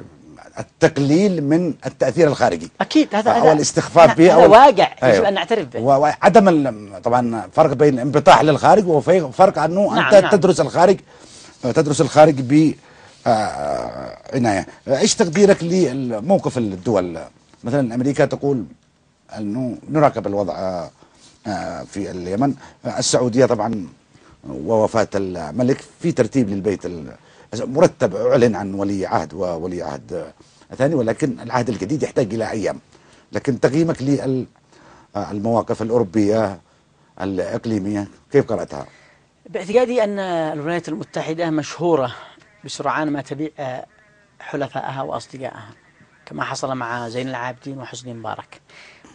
التقليل من التأثير الخارجي أكيد هذا أو الاستخفاف به أو واقع أيوه. يجب أيوه. أن نعترف به وعدم طبعا فرق بين انبطاح للخارج وفرق أنه نعم أنت نعم. تدرس الخارج تدرس الخارج ب آه، آه، عنايه ايش تقديرك لموقف الدول مثلا امريكا تقول انه نراقب الوضع آه، في اليمن السعوديه طبعا ووفاه الملك في ترتيب للبيت مرتب اعلن عن ولي عهد وولي عهد ثاني ولكن العهد الجديد يحتاج الى ايام لكن تقييمك للمواقف الاوروبيه الاقليميه كيف قراتها؟ باعتقادي أن الولايات المتحدة مشهورة بسرعان ما تبيع آه، حلفائها وأصدقائها كما حصل مع زين العابدين وحسني مبارك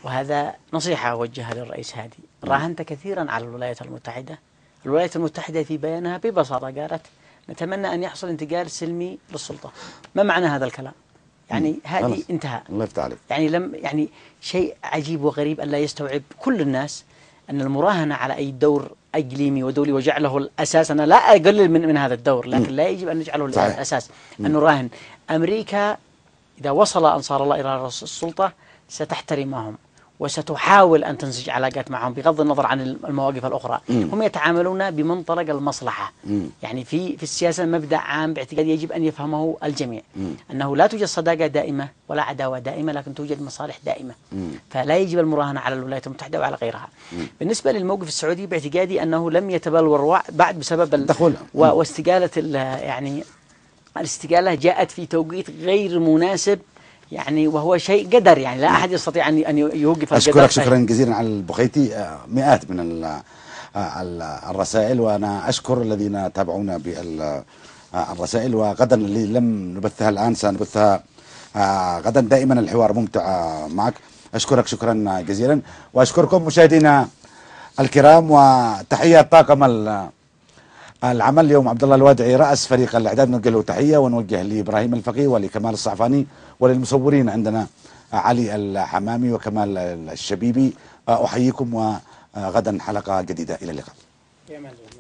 وهذا نصيحة أوجهها للرئيس هادي راهنت نعم. كثيرا على الولايات المتحدة الولايات المتحدة في بيانها ببساطة قالت نتمنى أن يحصل انتقال سلمي للسلطة ما معنى هذا الكلام يعني هادي انتهى الله يفتح عليك يعني لم يعني شيء عجيب وغريب أن لا يستوعب كل الناس أن المراهنة على أي دور اقليمي ودولي وجعله الاساس انا لا اقلل من من هذا الدور لكن لا يجب ان نجعله صحيح. الاساس ان نراهن امريكا اذا وصل انصار الله الى السلطه ستحترمهم وستحاول أن تنسج علاقات معهم بغض النظر عن المواقف الأخرى مم. هم يتعاملون بمنطلق المصلحة مم. يعني في في السياسة مبدأ عام باعتقادي يجب أن يفهمه الجميع مم. أنه لا توجد صداقة دائمة ولا عداوة دائمة لكن توجد مصالح دائمة مم. فلا يجب المراهنة على الولايات المتحدة وعلى غيرها مم. بالنسبة للموقف السعودي باعتقادي أنه لم يتبلور بعد بسبب الدخول واستقالة يعني الاستقالة جاءت في توقيت غير مناسب يعني وهو شيء قدر يعني لا نعم. احد يستطيع ان ان يوقف اشكرك طيب. شكرا جزيلا على البخيتي آه، مئات من آه، الرسائل وانا اشكر الذين تابعونا بالرسائل آه، وغدا اللي لم نبثها الان سنبثها غدا دائما الحوار ممتع معك اشكرك شكرا جزيلا واشكركم مشاهدينا الكرام وتحيه طاقم العمل اليوم عبد الله الوادعي راس فريق الاعداد نوجه له تحيه ونوجه لابراهيم الفقي ولكمال الصعفاني وللمصورين عندنا آه، علي الحمامي وكمال الشبيبي آه، أحييكم وغدا حلقة جديدة إلى اللقاء